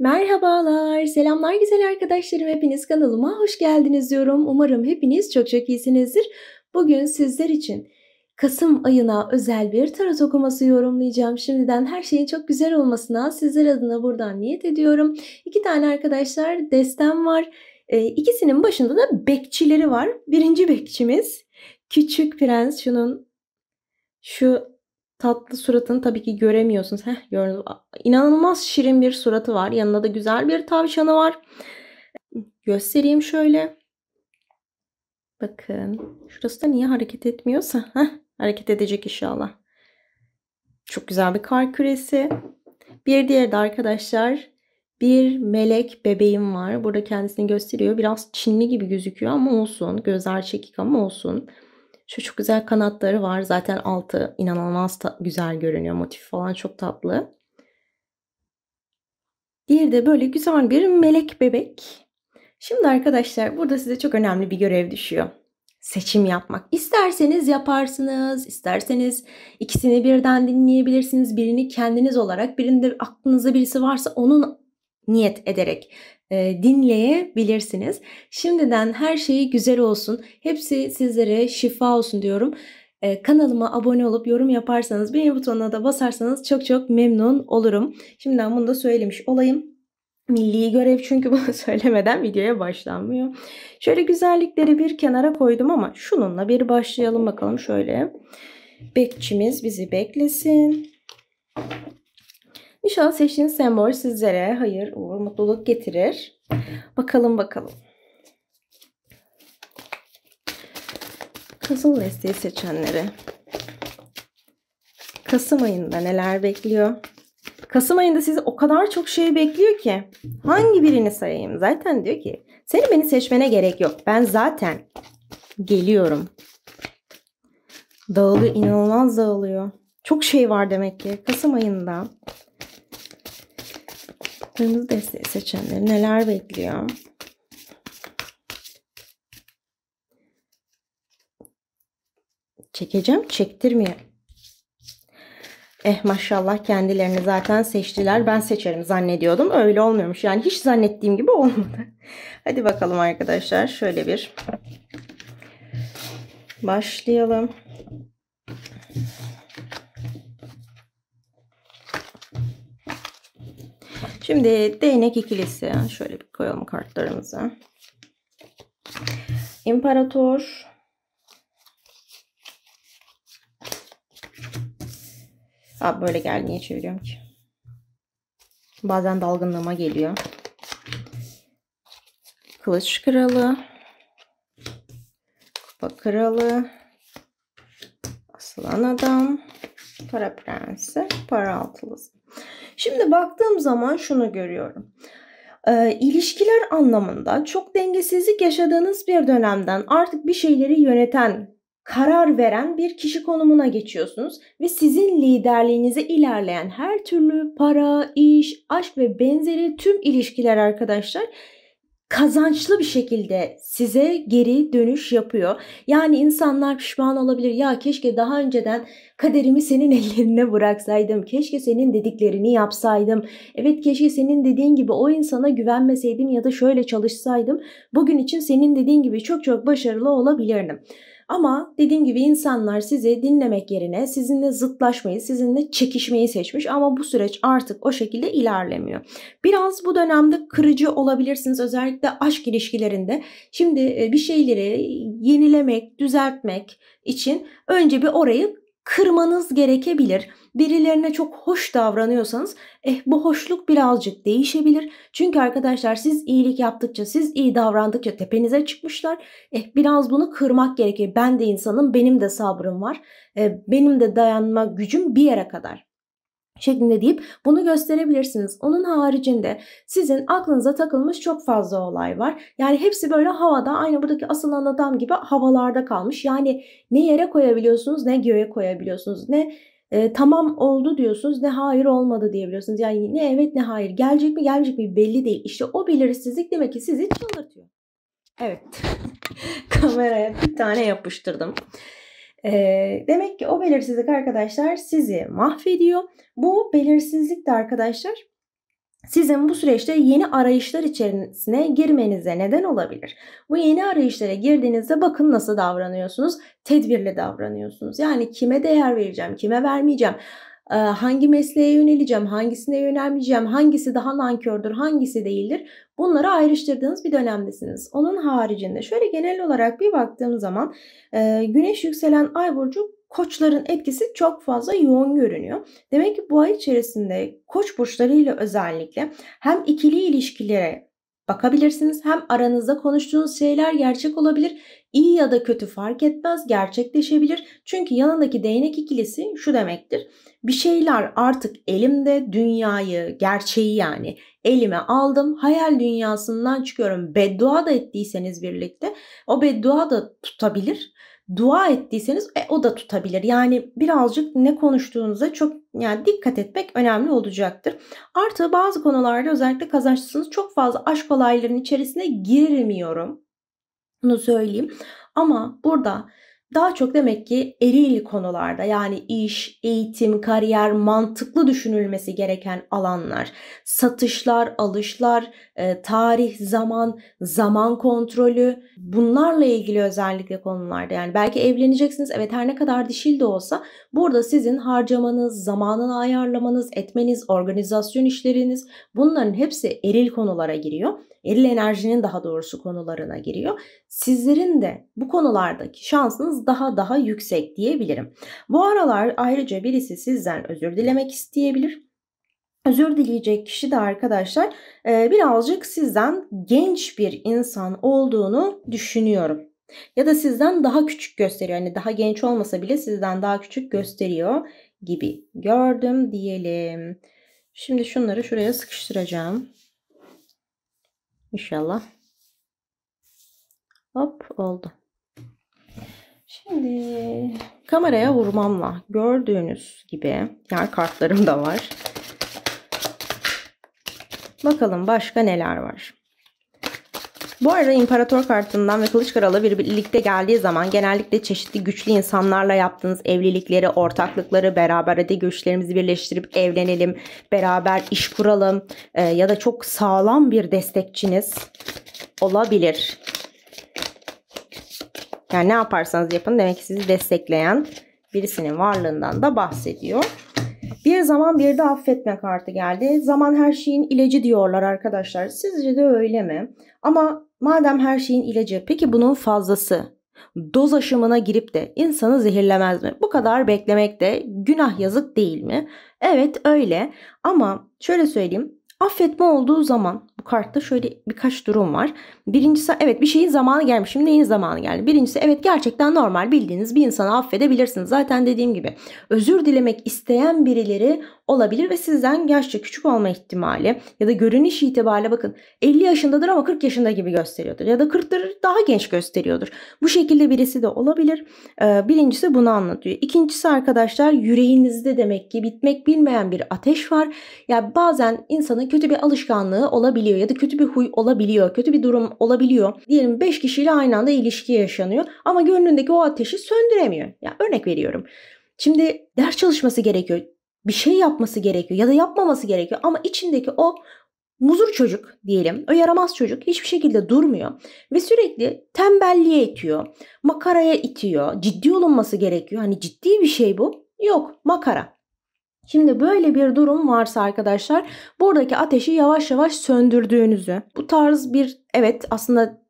Merhabalar, selamlar güzel arkadaşlarım. Hepiniz kanalıma hoş geldiniz diyorum. Umarım hepiniz çok çok iyisinizdir. Bugün sizler için Kasım ayına özel bir tarot okuması yorumlayacağım. Şimdiden her şeyin çok güzel olmasına sizler adına buradan niyet ediyorum. İki tane arkadaşlar destem var. E, ikisinin başında da bekçileri var. Birinci bekçimiz Küçük Prens şunun şu tatlı suratını tabii ki göremiyorsunuz. Heh gördünüz. İnanılmaz şirin bir suratı var. Yanında da güzel bir tavşanı var. Göstereyim şöyle. Bakın. Şurası da niye hareket etmiyorsa. Heh, hareket edecek inşallah. Çok güzel bir kar küresi. Bir diğeri de arkadaşlar bir melek bebeğim var. Burada kendisini gösteriyor. Biraz Çinli gibi gözüküyor ama olsun. Gözler çekik ama olsun. Şu çok güzel kanatları var. Zaten altı inanılmaz güzel görünüyor. Motif falan çok tatlı. Diğeri de böyle güzel bir melek bebek. Şimdi arkadaşlar burada size çok önemli bir görev düşüyor. Seçim yapmak. İsterseniz yaparsınız, isterseniz ikisini birden dinleyebilirsiniz. Birini kendiniz olarak, birinde aklınızda birisi varsa onun niyet ederek e, dinleyebilirsiniz. Şimdiden her şeyi güzel olsun. Hepsi sizlere şifa olsun diyorum. E, kanalıma abone olup yorum yaparsanız, beğeni butonuna da basarsanız çok çok memnun olurum. Şimdiden bunu da söylemiş olayım. Milli görev çünkü bunu söylemeden videoya başlanmıyor. Şöyle güzellikleri bir kenara koydum ama şununla bir başlayalım bakalım şöyle. Bekçimiz bizi beklesin. İnşallah seçtiğiniz sembol sizlere hayır, uğur, mutluluk getirir. Bakalım bakalım. Kızıl desteği seçenlere. Kasım ayında neler bekliyor? Kasım ayında sizi o kadar çok şey bekliyor ki. Hangi birini sayayım? Zaten diyor ki seni beni seçmene gerek yok. Ben zaten geliyorum. Dağılıyor, inanılmaz dağılıyor. Çok şey var demek ki. Kasım ayında kırmızı desteği seçenleri neler bekliyor? Çekeceğim, çektirmiyor. Eh maşallah kendilerini zaten seçtiler. Ben seçerim zannediyordum. Öyle olmuyormuş. Yani hiç zannettiğim gibi olmadı. Hadi bakalım arkadaşlar. Şöyle bir başlayalım. Şimdi değnek ikilisi. Şöyle bir koyalım kartlarımızı. İmparator. Abi böyle geldi. Niye çeviriyorum ki? Bazen dalgınlığıma geliyor. Kılıç kralı. Kupa kralı. Aslan adam. Para prensi. Para altılısı. Şimdi baktığım zaman şunu görüyorum. E, ilişkiler anlamında çok dengesizlik yaşadığınız bir dönemden artık bir şeyleri yöneten karar veren bir kişi konumuna geçiyorsunuz ve sizin liderliğinize ilerleyen her türlü para, iş, aşk ve benzeri tüm ilişkiler arkadaşlar kazançlı bir şekilde size geri dönüş yapıyor. Yani insanlar pişman olabilir. Ya keşke daha önceden kaderimi senin ellerine bıraksaydım. Keşke senin dediklerini yapsaydım. Evet keşke senin dediğin gibi o insana güvenmeseydim ya da şöyle çalışsaydım. Bugün için senin dediğin gibi çok çok başarılı olabilirdim. Ama dediğim gibi insanlar sizi dinlemek yerine sizinle zıtlaşmayı, sizinle çekişmeyi seçmiş ama bu süreç artık o şekilde ilerlemiyor. Biraz bu dönemde kırıcı olabilirsiniz özellikle aşk ilişkilerinde. Şimdi e, bir şeyleri yenilemek, düzeltmek için önce bir orayı kırmanız gerekebilir. Birilerine çok hoş davranıyorsanız eh bu hoşluk birazcık değişebilir. Çünkü arkadaşlar siz iyilik yaptıkça, siz iyi davrandıkça tepenize çıkmışlar. Eh biraz bunu kırmak gerekiyor. Ben de insanım, benim de sabrım var. Eh, benim de dayanma gücüm bir yere kadar şeklinde deyip bunu gösterebilirsiniz. Onun haricinde sizin aklınıza takılmış çok fazla olay var. Yani hepsi böyle havada aynı buradaki asılan adam gibi havalarda kalmış. Yani ne yere koyabiliyorsunuz ne göğe koyabiliyorsunuz ne e, tamam oldu diyorsunuz ne hayır olmadı diyebiliyorsunuz. Yani ne evet ne hayır gelecek mi gelmeyecek mi belli değil. İşte o belirsizlik demek ki sizi çıldırtıyor. Evet kameraya bir tane yapıştırdım. E, demek ki o belirsizlik arkadaşlar sizi mahvediyor. Bu belirsizlik de arkadaşlar sizin bu süreçte yeni arayışlar içerisine girmenize neden olabilir. Bu yeni arayışlara girdiğinizde bakın nasıl davranıyorsunuz. Tedbirli davranıyorsunuz. Yani kime değer vereceğim, kime vermeyeceğim hangi mesleğe yöneleceğim, hangisine yönelmeyeceğim, hangisi daha nankördür, hangisi değildir bunları ayrıştırdığınız bir dönemdesiniz. Onun haricinde şöyle genel olarak bir baktığım zaman güneş yükselen ay burcu koçların etkisi çok fazla yoğun görünüyor. Demek ki bu ay içerisinde koç burçlarıyla özellikle hem ikili ilişkilere bakabilirsiniz hem aranızda konuştuğunuz şeyler gerçek olabilir iyi ya da kötü fark etmez gerçekleşebilir. Çünkü yanındaki değnek ikilisi şu demektir. Bir şeyler artık elimde dünyayı, gerçeği yani elime aldım. Hayal dünyasından çıkıyorum. Beddua da ettiyseniz birlikte o beddua da tutabilir. Dua ettiyseniz e, o da tutabilir. Yani birazcık ne konuştuğunuza çok yani dikkat etmek önemli olacaktır. Artı bazı konularda özellikle kazançlısınız çok fazla aşk olaylarının içerisine girmiyorum bunu söyleyeyim. Ama burada daha çok demek ki eril konularda yani iş, eğitim, kariyer, mantıklı düşünülmesi gereken alanlar, satışlar, alışlar, e, tarih, zaman, zaman kontrolü bunlarla ilgili özellikle konularda yani belki evleneceksiniz evet her ne kadar dişil de olsa burada sizin harcamanız, zamanını ayarlamanız, etmeniz, organizasyon işleriniz bunların hepsi eril konulara giriyor eril enerjinin daha doğrusu konularına giriyor. Sizlerin de bu konulardaki şansınız daha daha yüksek diyebilirim. Bu aralar ayrıca birisi sizden özür dilemek isteyebilir. Özür dileyecek kişi de arkadaşlar e, birazcık sizden genç bir insan olduğunu düşünüyorum. Ya da sizden daha küçük gösteriyor. Yani daha genç olmasa bile sizden daha küçük gösteriyor gibi gördüm diyelim. Şimdi şunları şuraya sıkıştıracağım. İnşallah. Hop oldu. Şimdi kameraya vurmamla gördüğünüz gibi yer kartlarım da var. Bakalım başka neler var. Bu arada İmparator kartından ve kılıç kralı birlikte geldiği zaman genellikle çeşitli güçlü insanlarla yaptığınız evlilikleri, ortaklıkları, beraber hadi güçlerimizi birleştirip evlenelim, beraber iş kuralım e, ya da çok sağlam bir destekçiniz olabilir. Yani ne yaparsanız yapın demek ki sizi destekleyen birisinin varlığından da bahsediyor. Bir zaman bir de affetme kartı geldi. Zaman her şeyin ilacı diyorlar arkadaşlar. Sizce de öyle mi? Ama Madem her şeyin ilacı peki bunun fazlası doz aşımına girip de insanı zehirlemez mi? Bu kadar beklemek de günah yazık değil mi? Evet öyle ama şöyle söyleyeyim Affetme olduğu zaman bu kartta şöyle birkaç durum var. Birincisi evet bir şeyin zamanı gelmiş. Şimdi neyin zamanı geldi? Birincisi evet gerçekten normal bildiğiniz bir insanı affedebilirsiniz. Zaten dediğim gibi özür dilemek isteyen birileri olabilir ve sizden yaşça küçük olma ihtimali ya da görünüş itibariyle bakın 50 yaşındadır ama 40 yaşında gibi gösteriyordur ya da 40'tır daha genç gösteriyordur. Bu şekilde birisi de olabilir. Ee, birincisi bunu anlatıyor. İkincisi arkadaşlar yüreğinizde demek ki bitmek bilmeyen bir ateş var. Ya yani bazen insanın kötü bir alışkanlığı olabiliyor ya da kötü bir huy olabiliyor, kötü bir durum olabiliyor. Diyelim 5 kişiyle aynı anda ilişki yaşanıyor ama gönlündeki o ateşi söndüremiyor. Ya yani örnek veriyorum. Şimdi ders çalışması gerekiyor bir şey yapması gerekiyor ya da yapmaması gerekiyor ama içindeki o muzur çocuk diyelim, o yaramaz çocuk hiçbir şekilde durmuyor ve sürekli tembelliğe itiyor, makaraya itiyor, ciddi olunması gerekiyor. Hani ciddi bir şey bu. Yok, makara. Şimdi böyle bir durum varsa arkadaşlar buradaki ateşi yavaş yavaş söndürdüğünüzü, bu tarz bir evet aslında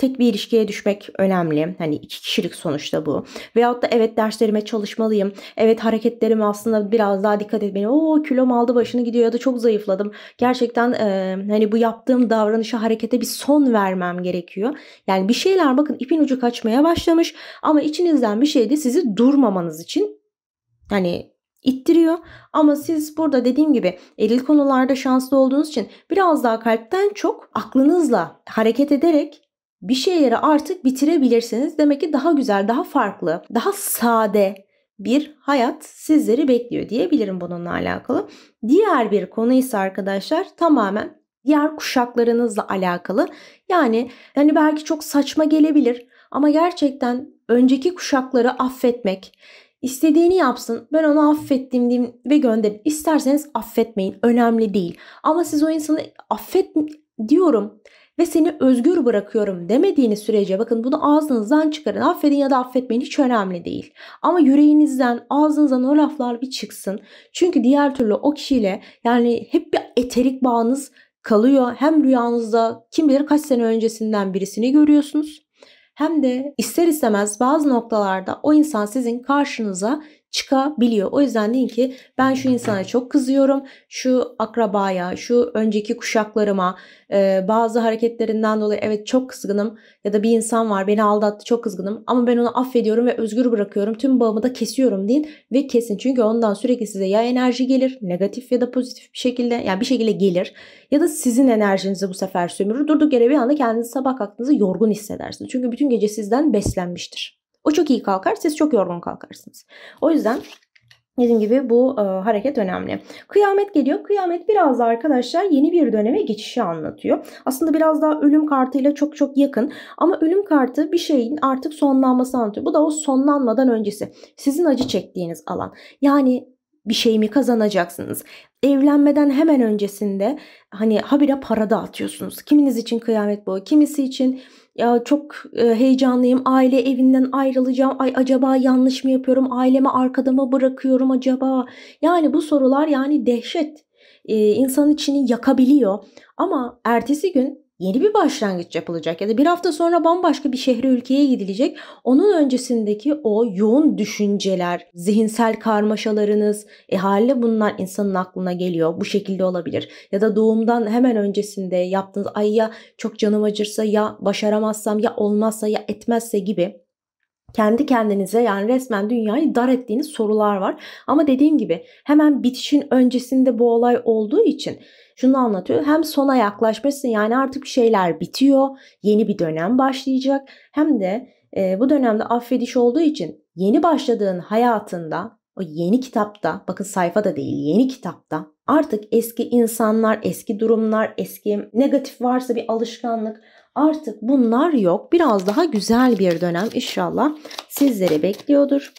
tek bir ilişkiye düşmek önemli. Hani iki kişilik sonuçta bu. Veyahut da evet derslerime çalışmalıyım. Evet hareketlerim aslında biraz daha dikkat etmeli. Oo kilom aldı başını gidiyor ya da çok zayıfladım. Gerçekten e, hani bu yaptığım davranışa harekete bir son vermem gerekiyor. Yani bir şeyler bakın ipin ucu kaçmaya başlamış ama içinizden bir şey de sizi durmamanız için hani ittiriyor. Ama siz burada dediğim gibi eril konularda şanslı olduğunuz için biraz daha kalpten çok aklınızla hareket ederek bir şeyleri artık bitirebilirsiniz. Demek ki daha güzel, daha farklı, daha sade bir hayat sizleri bekliyor diyebilirim bununla alakalı. Diğer bir konu ise arkadaşlar tamamen diğer kuşaklarınızla alakalı. Yani hani belki çok saçma gelebilir ama gerçekten önceki kuşakları affetmek, istediğini yapsın. Ben onu affettim diyeyim ve gönderin. İsterseniz affetmeyin. Önemli değil. Ama siz o insanı affet diyorum ve seni özgür bırakıyorum demediğiniz sürece bakın bunu ağzınızdan çıkarın. Affedin ya da affetmeyin hiç önemli değil. Ama yüreğinizden ağzınızdan o laflar bir çıksın. Çünkü diğer türlü o kişiyle yani hep bir eterik bağınız kalıyor. Hem rüyanızda kim bilir kaç sene öncesinden birisini görüyorsunuz. Hem de ister istemez bazı noktalarda o insan sizin karşınıza çıkabiliyor. O yüzden deyin ki ben şu insana çok kızıyorum. Şu akrabaya, şu önceki kuşaklarıma e, bazı hareketlerinden dolayı evet çok kızgınım ya da bir insan var beni aldattı çok kızgınım ama ben onu affediyorum ve özgür bırakıyorum. Tüm bağımı da kesiyorum deyin ve kesin. Çünkü ondan sürekli size ya enerji gelir negatif ya da pozitif bir şekilde yani bir şekilde gelir ya da sizin enerjinizi bu sefer sömürür. Durduk yere bir anda kendinizi sabah kalktığınızda yorgun hissedersiniz. Çünkü bütün gece sizden beslenmiştir. O çok iyi kalkar, siz çok yorgun kalkarsınız. O yüzden Dediğim gibi bu e, hareket önemli. Kıyamet geliyor. Kıyamet biraz da arkadaşlar yeni bir döneme geçişi anlatıyor. Aslında biraz daha ölüm kartıyla çok çok yakın. Ama ölüm kartı bir şeyin artık sonlanması anlatıyor. Bu da o sonlanmadan öncesi. Sizin acı çektiğiniz alan. Yani bir şey mi kazanacaksınız? Evlenmeden hemen öncesinde hani habire para dağıtıyorsunuz. Kiminiz için kıyamet bu, kimisi için ya çok e, heyecanlıyım, aile evinden ayrılacağım. Ay acaba yanlış mı yapıyorum? aileme arkada mı bırakıyorum acaba? Yani bu sorular yani dehşet. Ee, insanın içini yakabiliyor. Ama ertesi gün yeni bir başlangıç yapılacak ya da bir hafta sonra bambaşka bir şehre ülkeye gidilecek. Onun öncesindeki o yoğun düşünceler, zihinsel karmaşalarınız, e haliyle bunlar insanın aklına geliyor. Bu şekilde olabilir. Ya da doğumdan hemen öncesinde yaptığınız ay ya çok canım acırsa ya başaramazsam ya olmazsa ya etmezse gibi kendi kendinize yani resmen dünyayı dar ettiğiniz sorular var. Ama dediğim gibi hemen bitişin öncesinde bu olay olduğu için şunu anlatıyor. Hem sona yaklaşmışsın yani artık şeyler bitiyor. Yeni bir dönem başlayacak. Hem de e, bu dönemde affediş olduğu için yeni başladığın hayatında o yeni kitapta bakın sayfa da değil yeni kitapta artık eski insanlar, eski durumlar, eski negatif varsa bir alışkanlık artık bunlar yok. Biraz daha güzel bir dönem inşallah sizlere bekliyordur.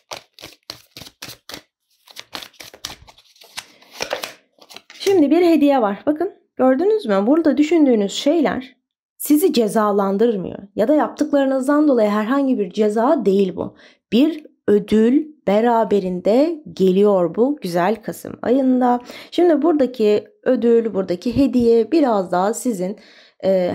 Şimdi bir hediye var. Bakın gördünüz mü? Burada düşündüğünüz şeyler sizi cezalandırmıyor ya da yaptıklarınızdan dolayı herhangi bir ceza değil bu. Bir ödül beraberinde geliyor bu güzel Kasım ayında. Şimdi buradaki ödül, buradaki hediye biraz daha sizin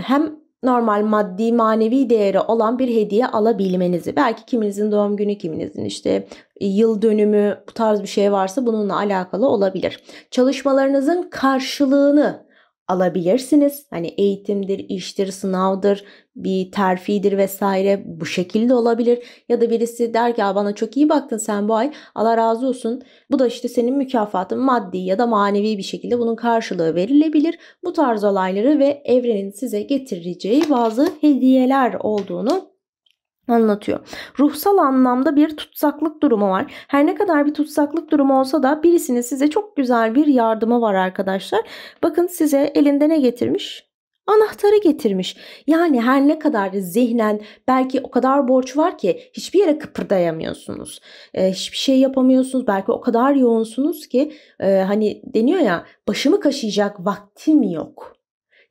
hem normal maddi manevi değeri olan bir hediye alabilmenizi. Belki kiminizin doğum günü, kiminizin işte e, yıl dönümü bu tarz bir şey varsa bununla alakalı olabilir. Çalışmalarınızın karşılığını alabilirsiniz. Hani eğitimdir, iştir, sınavdır, bir terfidir vesaire bu şekilde olabilir. Ya da birisi der ki bana çok iyi baktın sen bu ay Allah razı olsun. Bu da işte senin mükafatın maddi ya da manevi bir şekilde bunun karşılığı verilebilir. Bu tarz olayları ve evrenin size getireceği bazı hediyeler olduğunu anlatıyor. Ruhsal anlamda bir tutsaklık durumu var. Her ne kadar bir tutsaklık durumu olsa da birisinin size çok güzel bir yardımı var arkadaşlar. Bakın size elinde ne getirmiş? Anahtarı getirmiş. Yani her ne kadar zihnen belki o kadar borç var ki hiçbir yere kıpırdayamıyorsunuz. Ee, hiçbir şey yapamıyorsunuz. Belki o kadar yoğunsunuz ki e, hani deniyor ya başımı kaşıyacak vaktim yok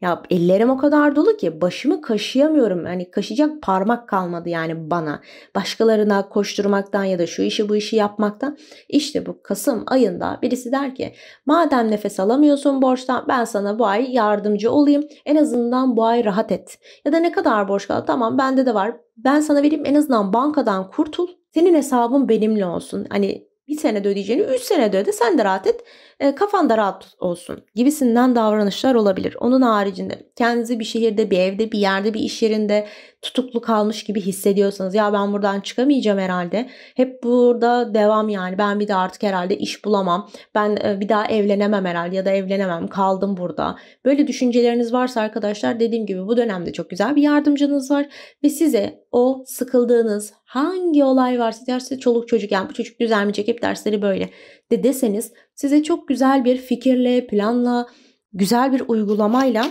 ya ellerim o kadar dolu ki başımı kaşıyamıyorum. Hani kaşıyacak parmak kalmadı yani bana. Başkalarına koşturmaktan ya da şu işi bu işi yapmaktan. İşte bu Kasım ayında birisi der ki madem nefes alamıyorsun borçtan ben sana bu ay yardımcı olayım. En azından bu ay rahat et. Ya da ne kadar borç kaldı tamam bende de var. Ben sana vereyim en azından bankadan kurtul. Senin hesabın benimle olsun. Hani bir sene ödeyeceğini 3 sene öde sen de rahat et e, kafan da rahat olsun gibisinden davranışlar olabilir. Onun haricinde kendinizi bir şehirde bir evde bir yerde bir iş yerinde tutuklu kalmış gibi hissediyorsanız ya ben buradan çıkamayacağım herhalde hep burada devam yani ben bir daha artık herhalde iş bulamam ben e, bir daha evlenemem herhalde ya da evlenemem kaldım burada. Böyle düşünceleriniz varsa arkadaşlar dediğim gibi bu dönemde çok güzel bir yardımcınız var ve size o sıkıldığınız hangi olay varsa derse çoluk çocuk yani bu çocuk düzelmeyecek hep dersleri böyle de deseniz size çok güzel bir fikirle, planla, güzel bir uygulamayla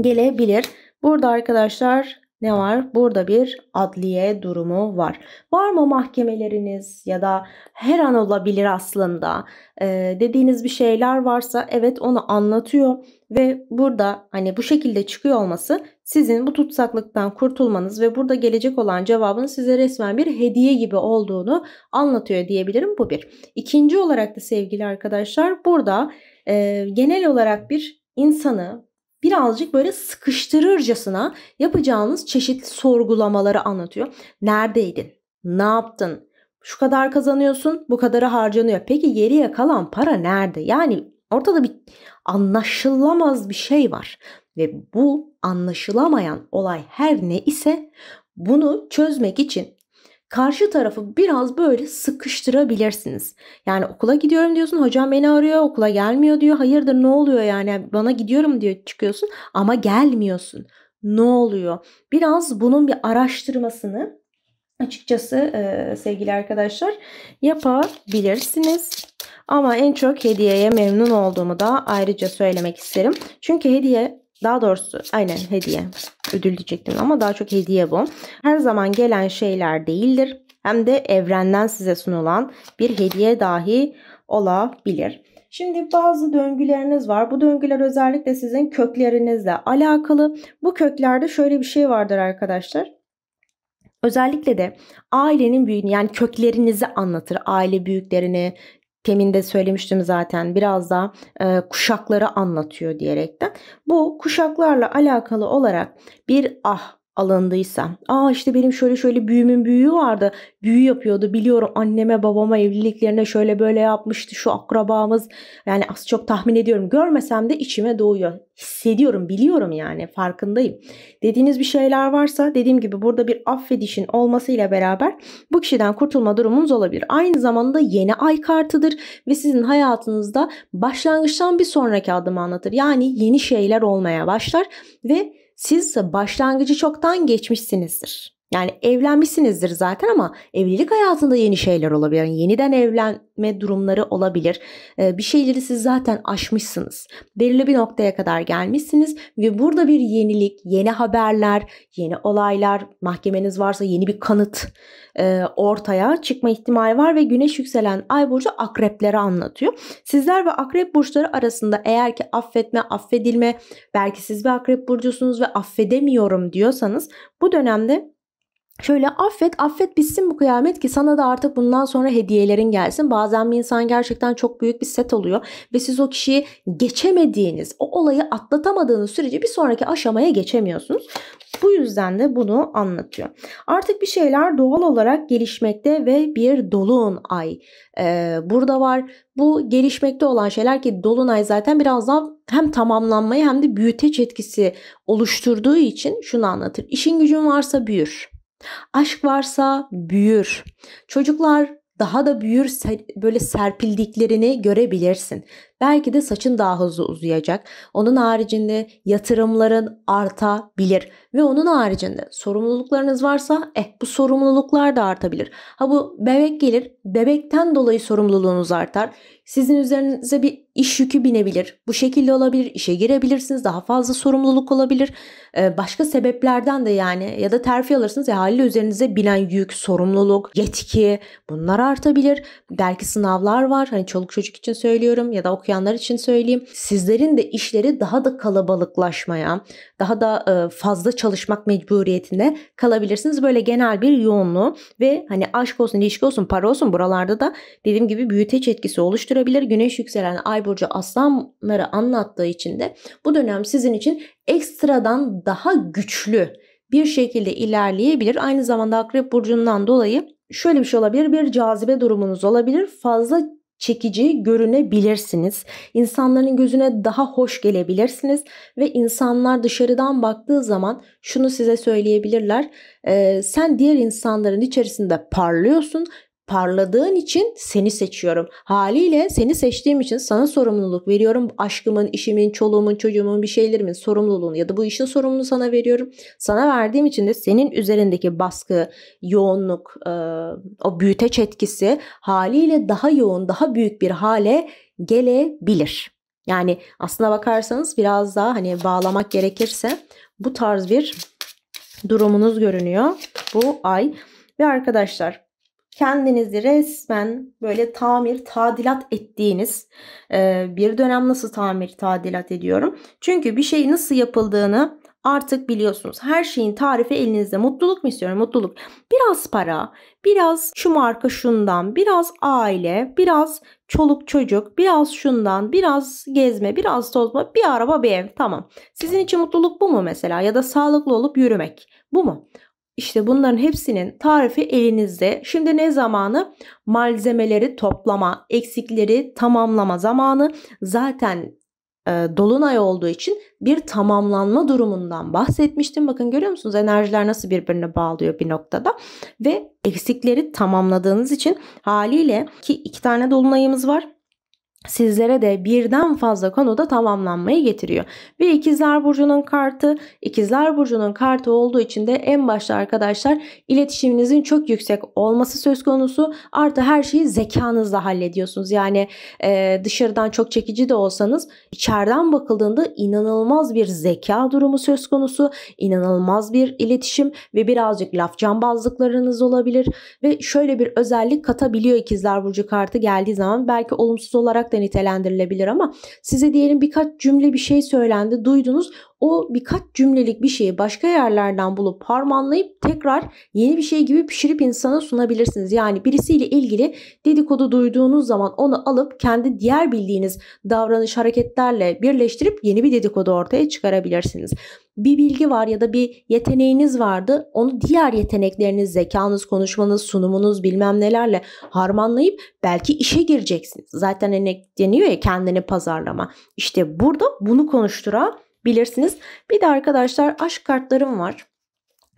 gelebilir. Burada arkadaşlar ne var? Burada bir adliye durumu var. Var mı mahkemeleriniz ya da her an olabilir aslında ee, dediğiniz bir şeyler varsa evet onu anlatıyor ve burada hani bu şekilde çıkıyor olması sizin bu tutsaklıktan kurtulmanız ve burada gelecek olan cevabın size resmen bir hediye gibi olduğunu anlatıyor diyebilirim bu bir. İkinci olarak da sevgili arkadaşlar burada e, genel olarak bir insanı birazcık böyle sıkıştırırcasına yapacağınız çeşitli sorgulamaları anlatıyor. Neredeydin? Ne yaptın? Şu kadar kazanıyorsun, bu kadarı harcanıyor. Peki geriye kalan para nerede? Yani ortada bir anlaşılamaz bir şey var ve bu anlaşılamayan olay her ne ise bunu çözmek için karşı tarafı biraz böyle sıkıştırabilirsiniz. Yani okula gidiyorum diyorsun hocam beni arıyor okula gelmiyor diyor hayırdır ne oluyor yani bana gidiyorum diyor çıkıyorsun ama gelmiyorsun ne oluyor? Biraz bunun bir araştırmasını Açıkçası e, sevgili arkadaşlar yapabilirsiniz. Ama en çok hediyeye memnun olduğumu da ayrıca söylemek isterim. Çünkü hediye daha doğrusu aynen hediye ödül diyecektim ama daha çok hediye bu. Her zaman gelen şeyler değildir. Hem de evrenden size sunulan bir hediye dahi olabilir. Şimdi bazı döngüleriniz var. Bu döngüler özellikle sizin köklerinizle alakalı. Bu köklerde şöyle bir şey vardır arkadaşlar. Özellikle de ailenin büyüğünü yani köklerinizi anlatır. Aile büyüklerini, teminde söylemiştim zaten biraz da e, kuşakları anlatıyor diyerekten. Bu kuşaklarla alakalı olarak bir ah, alındıysa. Aa işte benim şöyle şöyle büyümün büyüğü vardı. Büyü yapıyordu biliyorum anneme babama evliliklerine şöyle böyle yapmıştı şu akrabamız. Yani az çok tahmin ediyorum. Görmesem de içime doğuyor. Hissediyorum biliyorum yani farkındayım. Dediğiniz bir şeyler varsa dediğim gibi burada bir affedişin olmasıyla beraber bu kişiden kurtulma durumunuz olabilir. Aynı zamanda yeni ay kartıdır ve sizin hayatınızda başlangıçtan bir sonraki adımı anlatır. Yani yeni şeyler olmaya başlar ve siz başlangıcı çoktan geçmişsinizdir. Yani evlenmişsinizdir zaten ama evlilik hayatında yeni şeyler olabilir. Yani yeniden evlenme durumları olabilir. Ee, bir şeyleri siz zaten aşmışsınız. Belirli bir noktaya kadar gelmişsiniz ve burada bir yenilik, yeni haberler, yeni olaylar, mahkemeniz varsa yeni bir kanıt e, ortaya çıkma ihtimali var ve güneş yükselen ay burcu akrepleri anlatıyor. Sizler ve akrep burçları arasında eğer ki affetme, affedilme, belki siz bir akrep burcusunuz ve affedemiyorum diyorsanız bu dönemde Şöyle affet, affet bitsin bu kıyamet ki sana da artık bundan sonra hediyelerin gelsin. Bazen bir insan gerçekten çok büyük bir set oluyor ve siz o kişiyi geçemediğiniz, o olayı atlatamadığınız sürece bir sonraki aşamaya geçemiyorsunuz. Bu yüzden de bunu anlatıyor. Artık bir şeyler doğal olarak gelişmekte ve bir dolunay e, burada var. Bu gelişmekte olan şeyler ki dolunay zaten birazdan hem tamamlanmayı hem de büyüteç etkisi oluşturduğu için şunu anlatır. İşin gücün varsa büyür. Aşk varsa büyür. Çocuklar daha da büyür böyle serpildiklerini görebilirsin. Belki de saçın daha hızlı uzayacak. Onun haricinde yatırımların artabilir ve onun haricinde sorumluluklarınız varsa eh bu sorumluluklar da artabilir. Ha bu bebek gelir. Bebekten dolayı sorumluluğunuz artar. Sizin üzerinize bir iş yükü binebilir. Bu şekilde olabilir. İşe girebilirsiniz. Daha fazla sorumluluk olabilir. Ee, başka sebeplerden de yani ya da terfi alırsınız. E haliyle üzerinize binen yük, sorumluluk, yetki bunlar artabilir. Belki sınavlar var. Hani çoluk çocuk için söylüyorum ya da okuyacak okuyanlar için söyleyeyim. Sizlerin de işleri daha da kalabalıklaşmaya, daha da e, fazla çalışmak mecburiyetinde kalabilirsiniz. Böyle genel bir yoğunluğu ve hani aşk olsun, ilişki olsun, para olsun buralarda da dediğim gibi büyüteç etkisi oluşturabilir. Güneş yükselen Ay burcu aslanları anlattığı için de bu dönem sizin için ekstradan daha güçlü bir şekilde ilerleyebilir. Aynı zamanda Akrep burcundan dolayı şöyle bir şey olabilir. Bir cazibe durumunuz olabilir. Fazla çekici görünebilirsiniz. İnsanların gözüne daha hoş gelebilirsiniz ve insanlar dışarıdan baktığı zaman şunu size söyleyebilirler. E, sen diğer insanların içerisinde parlıyorsun parladığın için seni seçiyorum. Haliyle seni seçtiğim için sana sorumluluk veriyorum. Aşkımın, işimin, çoluğumun, çocuğumun, bir şeylerimin sorumluluğunu ya da bu işin sorumluluğunu sana veriyorum. Sana verdiğim için de senin üzerindeki baskı, yoğunluk, e, o büyüteç etkisi haliyle daha yoğun, daha büyük bir hale gelebilir. Yani aslına bakarsanız biraz daha hani bağlamak gerekirse bu tarz bir durumunuz görünüyor bu ay. Ve arkadaşlar kendinizi resmen böyle tamir, tadilat ettiğiniz e, bir dönem nasıl tamir, tadilat ediyorum? Çünkü bir şey nasıl yapıldığını artık biliyorsunuz. Her şeyin tarifi elinizde. Mutluluk mu istiyorum? Mutluluk. Biraz para, biraz şu marka şundan, biraz aile, biraz çoluk çocuk, biraz şundan, biraz gezme, biraz tozma, bir araba bir ev. Tamam. Sizin için mutluluk bu mu mesela? Ya da sağlıklı olup yürümek. Bu mu? İşte bunların hepsinin tarifi elinizde. Şimdi ne zamanı? Malzemeleri toplama, eksikleri tamamlama zamanı. Zaten e, dolunay olduğu için bir tamamlanma durumundan bahsetmiştim. Bakın görüyor musunuz enerjiler nasıl birbirine bağlıyor bir noktada ve eksikleri tamamladığınız için haliyle ki iki tane dolunayımız var sizlere de birden fazla konuda tamamlanmayı getiriyor. Ve İkizler Burcu'nun kartı, İkizler Burcu'nun kartı olduğu için de en başta arkadaşlar iletişiminizin çok yüksek olması söz konusu. Artı her şeyi zekanızla hallediyorsunuz. Yani e, dışarıdan çok çekici de olsanız içeriden bakıldığında inanılmaz bir zeka durumu söz konusu, inanılmaz bir iletişim ve birazcık laf cambazlıklarınız olabilir ve şöyle bir özellik katabiliyor ikizler burcu kartı geldiği zaman belki olumsuz olarak da nitelendirilebilir ama size diyelim birkaç cümle bir şey söylendi duydunuz o birkaç cümlelik bir şeyi başka yerlerden bulup harmanlayıp tekrar yeni bir şey gibi pişirip insana sunabilirsiniz. Yani birisiyle ilgili dedikodu duyduğunuz zaman onu alıp kendi diğer bildiğiniz davranış hareketlerle birleştirip yeni bir dedikodu ortaya çıkarabilirsiniz bir bilgi var ya da bir yeteneğiniz vardı. Onu diğer yetenekleriniz, zekanız, konuşmanız, sunumunuz bilmem nelerle harmanlayıp belki işe gireceksiniz. Zaten hani deniyor ya kendini pazarlama. İşte burada bunu konuştura bilirsiniz. Bir de arkadaşlar aşk kartlarım var.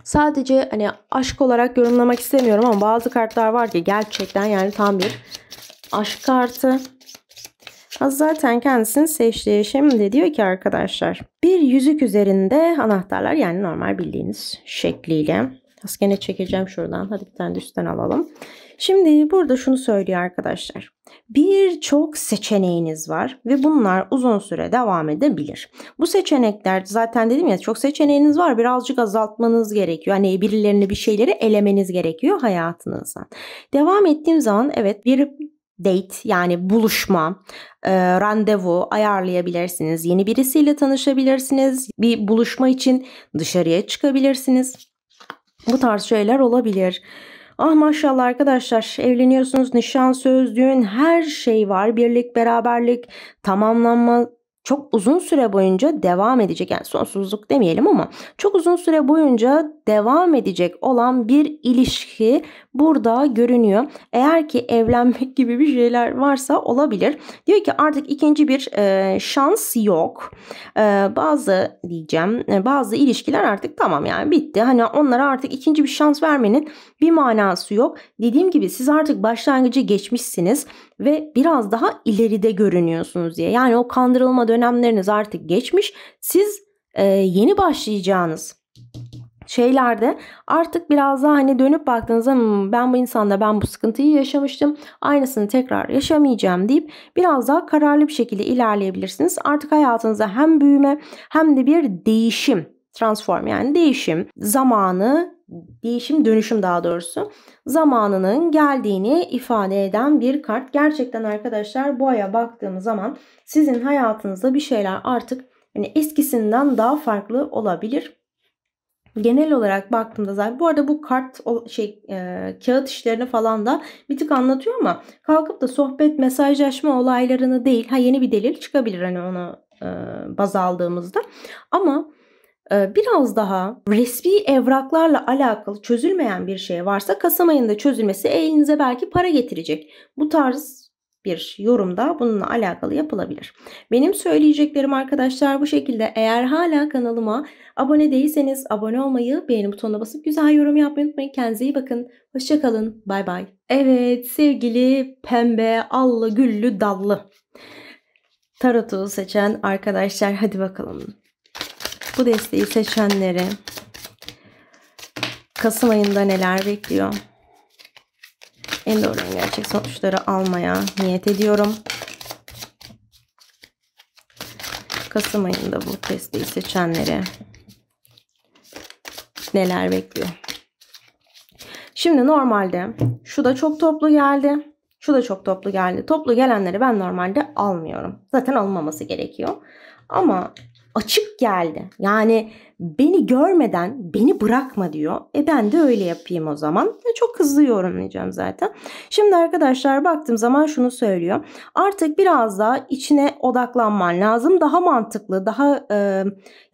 Sadece hani aşk olarak yorumlamak istemiyorum ama bazı kartlar var ki gerçekten yani tam bir aşk kartı. Az zaten kendisini seçti. Şimdi diyor ki arkadaşlar bir yüzük üzerinde anahtarlar yani normal bildiğiniz şekliyle. gene çekeceğim şuradan. Hadi bir tane de üstten alalım. Şimdi burada şunu söylüyor arkadaşlar. Birçok seçeneğiniz var ve bunlar uzun süre devam edebilir. Bu seçenekler zaten dedim ya çok seçeneğiniz var birazcık azaltmanız gerekiyor. Hani birilerini bir şeyleri elemeniz gerekiyor hayatınızdan. Devam ettiğim zaman evet bir date yani buluşma, e, randevu ayarlayabilirsiniz. Yeni birisiyle tanışabilirsiniz. Bir buluşma için dışarıya çıkabilirsiniz. Bu tarz şeyler olabilir. Ah maşallah arkadaşlar evleniyorsunuz nişan söz düğün her şey var birlik beraberlik tamamlanma çok uzun süre boyunca devam edecek yani sonsuzluk demeyelim ama çok uzun süre boyunca devam edecek olan bir ilişki burada görünüyor. Eğer ki evlenmek gibi bir şeyler varsa olabilir. Diyor ki artık ikinci bir e, şans yok. E, bazı diyeceğim e, bazı ilişkiler artık tamam yani bitti. Hani onlara artık ikinci bir şans vermenin bir manası yok. Dediğim gibi siz artık başlangıcı geçmişsiniz ve biraz daha ileride görünüyorsunuz diye. Yani o kandırılma dönemleriniz artık geçmiş. Siz e, yeni başlayacağınız şeylerde artık biraz daha hani dönüp baktığınızda hmm, ben bu insanda ben bu sıkıntıyı yaşamıştım aynısını tekrar yaşamayacağım deyip biraz daha kararlı bir şekilde ilerleyebilirsiniz. Artık hayatınızda hem büyüme hem de bir değişim transform yani değişim zamanı değişim dönüşüm daha doğrusu zamanının geldiğini ifade eden bir kart. Gerçekten arkadaşlar bu aya baktığım zaman sizin hayatınızda bir şeyler artık hani eskisinden daha farklı olabilir. Genel olarak baktığımda zaten bu arada bu kart şey e, kağıt işlerini falan da bir tık anlatıyor ama kalkıp da sohbet mesajlaşma olaylarını değil ha yeni bir delil çıkabilir hani onu e, baz aldığımızda ama ee, biraz daha resmi evraklarla alakalı çözülmeyen bir şey varsa Kasım ayında çözülmesi elinize belki para getirecek. Bu tarz bir yorumda bununla alakalı yapılabilir. Benim söyleyeceklerim arkadaşlar bu şekilde. Eğer hala kanalıma abone değilseniz abone olmayı, beğeni butonuna basıp güzel yorum yapmayı unutmayın. Kendinize iyi bakın. Hoşçakalın. Bay bay. Evet sevgili pembe, allı, güllü, dallı. Tarotu seçen arkadaşlar hadi bakalım. Bu desteği seçenlere Kasım ayında neler bekliyor? En doğru en gerçek sonuçları almaya niyet ediyorum. Kasım ayında bu desteği seçenlere neler bekliyor? Şimdi normalde şu da çok toplu geldi. Şu da çok toplu geldi. Toplu gelenleri ben normalde almıyorum. Zaten almaması gerekiyor. Ama açık geldi. Yani beni görmeden beni bırakma diyor. E ben de öyle yapayım o zaman. E çok hızlı yorumlayacağım zaten. Şimdi arkadaşlar baktığım zaman şunu söylüyor. Artık biraz daha içine odaklanman lazım. Daha mantıklı, daha e,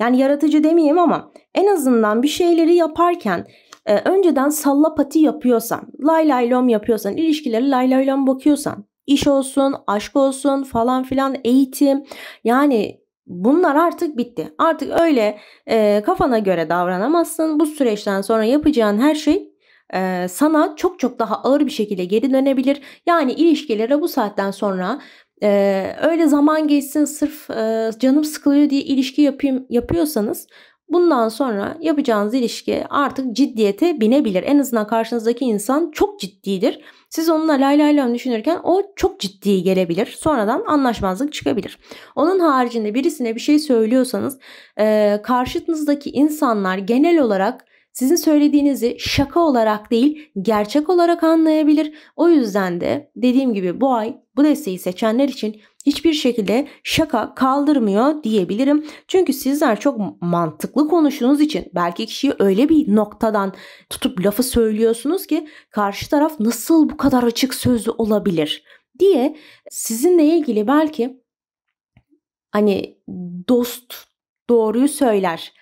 yani yaratıcı demeyeyim ama en azından bir şeyleri yaparken e, önceden sallapati yapıyorsan, lay lay lom yapıyorsan, ilişkileri lay lay lom bakıyorsan, iş olsun, aşk olsun falan filan eğitim yani bunlar artık bitti. Artık öyle e, kafana göre davranamazsın. Bu süreçten sonra yapacağın her şey e, sana çok çok daha ağır bir şekilde geri dönebilir. Yani ilişkilere bu saatten sonra e, öyle zaman geçsin sırf e, canım sıkılıyor diye ilişki yapayım yapıyorsanız Bundan sonra yapacağınız ilişki artık ciddiyete binebilir. En azından karşınızdaki insan çok ciddidir siz onunla lay lay lay düşünürken o çok ciddi gelebilir. Sonradan anlaşmazlık çıkabilir. Onun haricinde birisine bir şey söylüyorsanız e, karşıtınızdaki insanlar genel olarak sizin söylediğinizi şaka olarak değil gerçek olarak anlayabilir. O yüzden de dediğim gibi bu ay bu desteği seçenler için hiçbir şekilde şaka kaldırmıyor diyebilirim. Çünkü sizler çok mantıklı konuştuğunuz için belki kişiyi öyle bir noktadan tutup lafı söylüyorsunuz ki karşı taraf nasıl bu kadar açık sözlü olabilir diye sizinle ilgili belki hani dost doğruyu söyler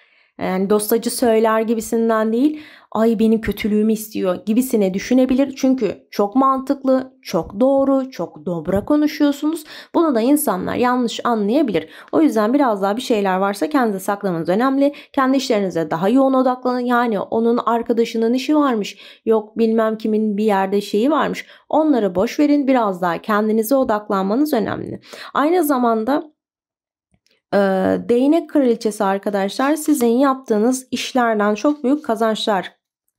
yani dostacı söyler gibisinden değil ay benim kötülüğümü istiyor gibisine düşünebilir. Çünkü çok mantıklı, çok doğru, çok dobra konuşuyorsunuz. Bunu da insanlar yanlış anlayabilir. O yüzden biraz daha bir şeyler varsa kendinize saklamanız önemli. Kendi işlerinize daha yoğun odaklanın. Yani onun arkadaşının işi varmış. Yok bilmem kimin bir yerde şeyi varmış. Onları boş verin. Biraz daha kendinize odaklanmanız önemli. Aynı zamanda değnek kraliçesi arkadaşlar sizin yaptığınız işlerden çok büyük kazançlar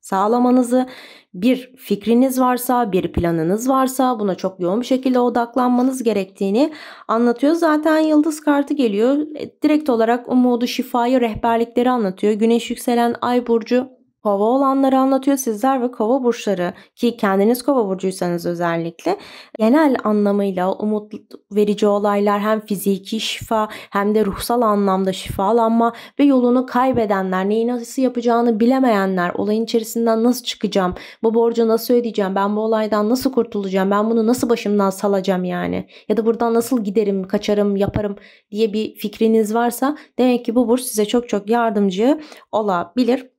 sağlamanızı, bir fikriniz varsa, bir planınız varsa buna çok yoğun bir şekilde odaklanmanız gerektiğini anlatıyor. Zaten yıldız kartı geliyor. E, direkt olarak umudu, şifayı, rehberlikleri anlatıyor. Güneş yükselen ay burcu Kova olanları anlatıyor sizler ve kova burçları ki kendiniz kova burcuysanız özellikle genel anlamıyla umut verici olaylar hem fiziki şifa hem de ruhsal anlamda şifalanma ve yolunu kaybedenler neyi nasıl yapacağını bilemeyenler olayın içerisinden nasıl çıkacağım bu borcu nasıl ödeyeceğim ben bu olaydan nasıl kurtulacağım ben bunu nasıl başımdan salacağım yani ya da buradan nasıl giderim kaçarım yaparım diye bir fikriniz varsa demek ki bu burç size çok çok yardımcı olabilir.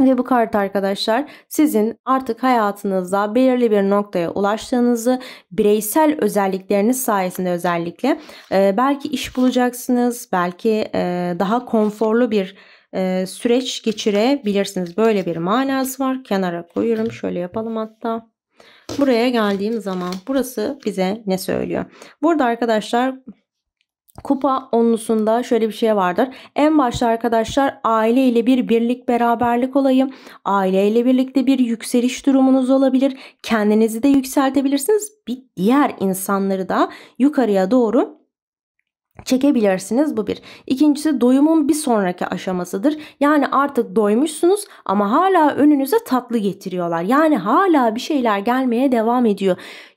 Ve bu kart arkadaşlar sizin artık hayatınızda belirli bir noktaya ulaştığınızı bireysel özellikleriniz sayesinde özellikle e, belki iş bulacaksınız, belki e, daha konforlu bir e, süreç geçirebilirsiniz. Böyle bir manası var. Kenara koyuyorum. Şöyle yapalım hatta. Buraya geldiğim zaman burası bize ne söylüyor? Burada arkadaşlar Kupa onlusunda şöyle bir şey vardır. En başta arkadaşlar aileyle bir birlik beraberlik olayı, aileyle birlikte bir yükseliş durumunuz olabilir. Kendinizi de yükseltebilirsiniz. Bir diğer insanları da yukarıya doğru çekebilirsiniz bu bir. İkincisi doyumun bir sonraki aşamasıdır. Yani artık doymuşsunuz ama hala önünüze tatlı getiriyorlar. Yani hala bir şeyler gelmeye devam ediyor.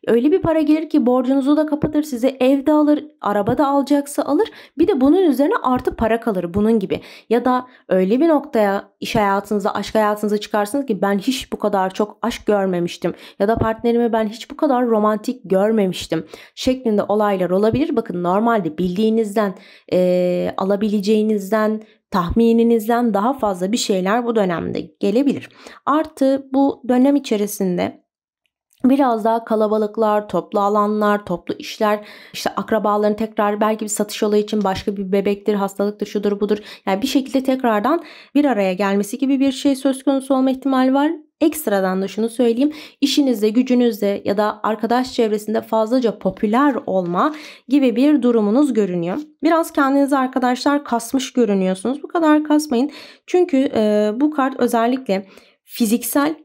Öyle bir para gelir ki borcunuzu da kapatır, size evde alır, arabada alacaksa alır. Bir de bunun üzerine artı para kalır bunun gibi. Ya da öyle bir noktaya iş hayatınıza, aşk hayatınıza çıkarsınız ki ben hiç bu kadar çok aşk görmemiştim. Ya da partnerimi ben hiç bu kadar romantik görmemiştim. Şeklinde olaylar olabilir. Bakın normalde bildiğinizden, e, alabileceğinizden tahmininizden daha fazla bir şeyler bu dönemde gelebilir. Artı bu dönem içerisinde biraz daha kalabalıklar, toplu alanlar, toplu işler, işte akrabaların tekrar belki bir satış olayı için başka bir bebektir, hastalıktır, şudur budur. Yani bir şekilde tekrardan bir araya gelmesi gibi bir şey söz konusu olma ihtimali var. Ekstradan da şunu söyleyeyim. İşinizde, gücünüzde ya da arkadaş çevresinde fazlaca popüler olma gibi bir durumunuz görünüyor. Biraz kendinizi arkadaşlar kasmış görünüyorsunuz. Bu kadar kasmayın. Çünkü e, bu kart özellikle fiziksel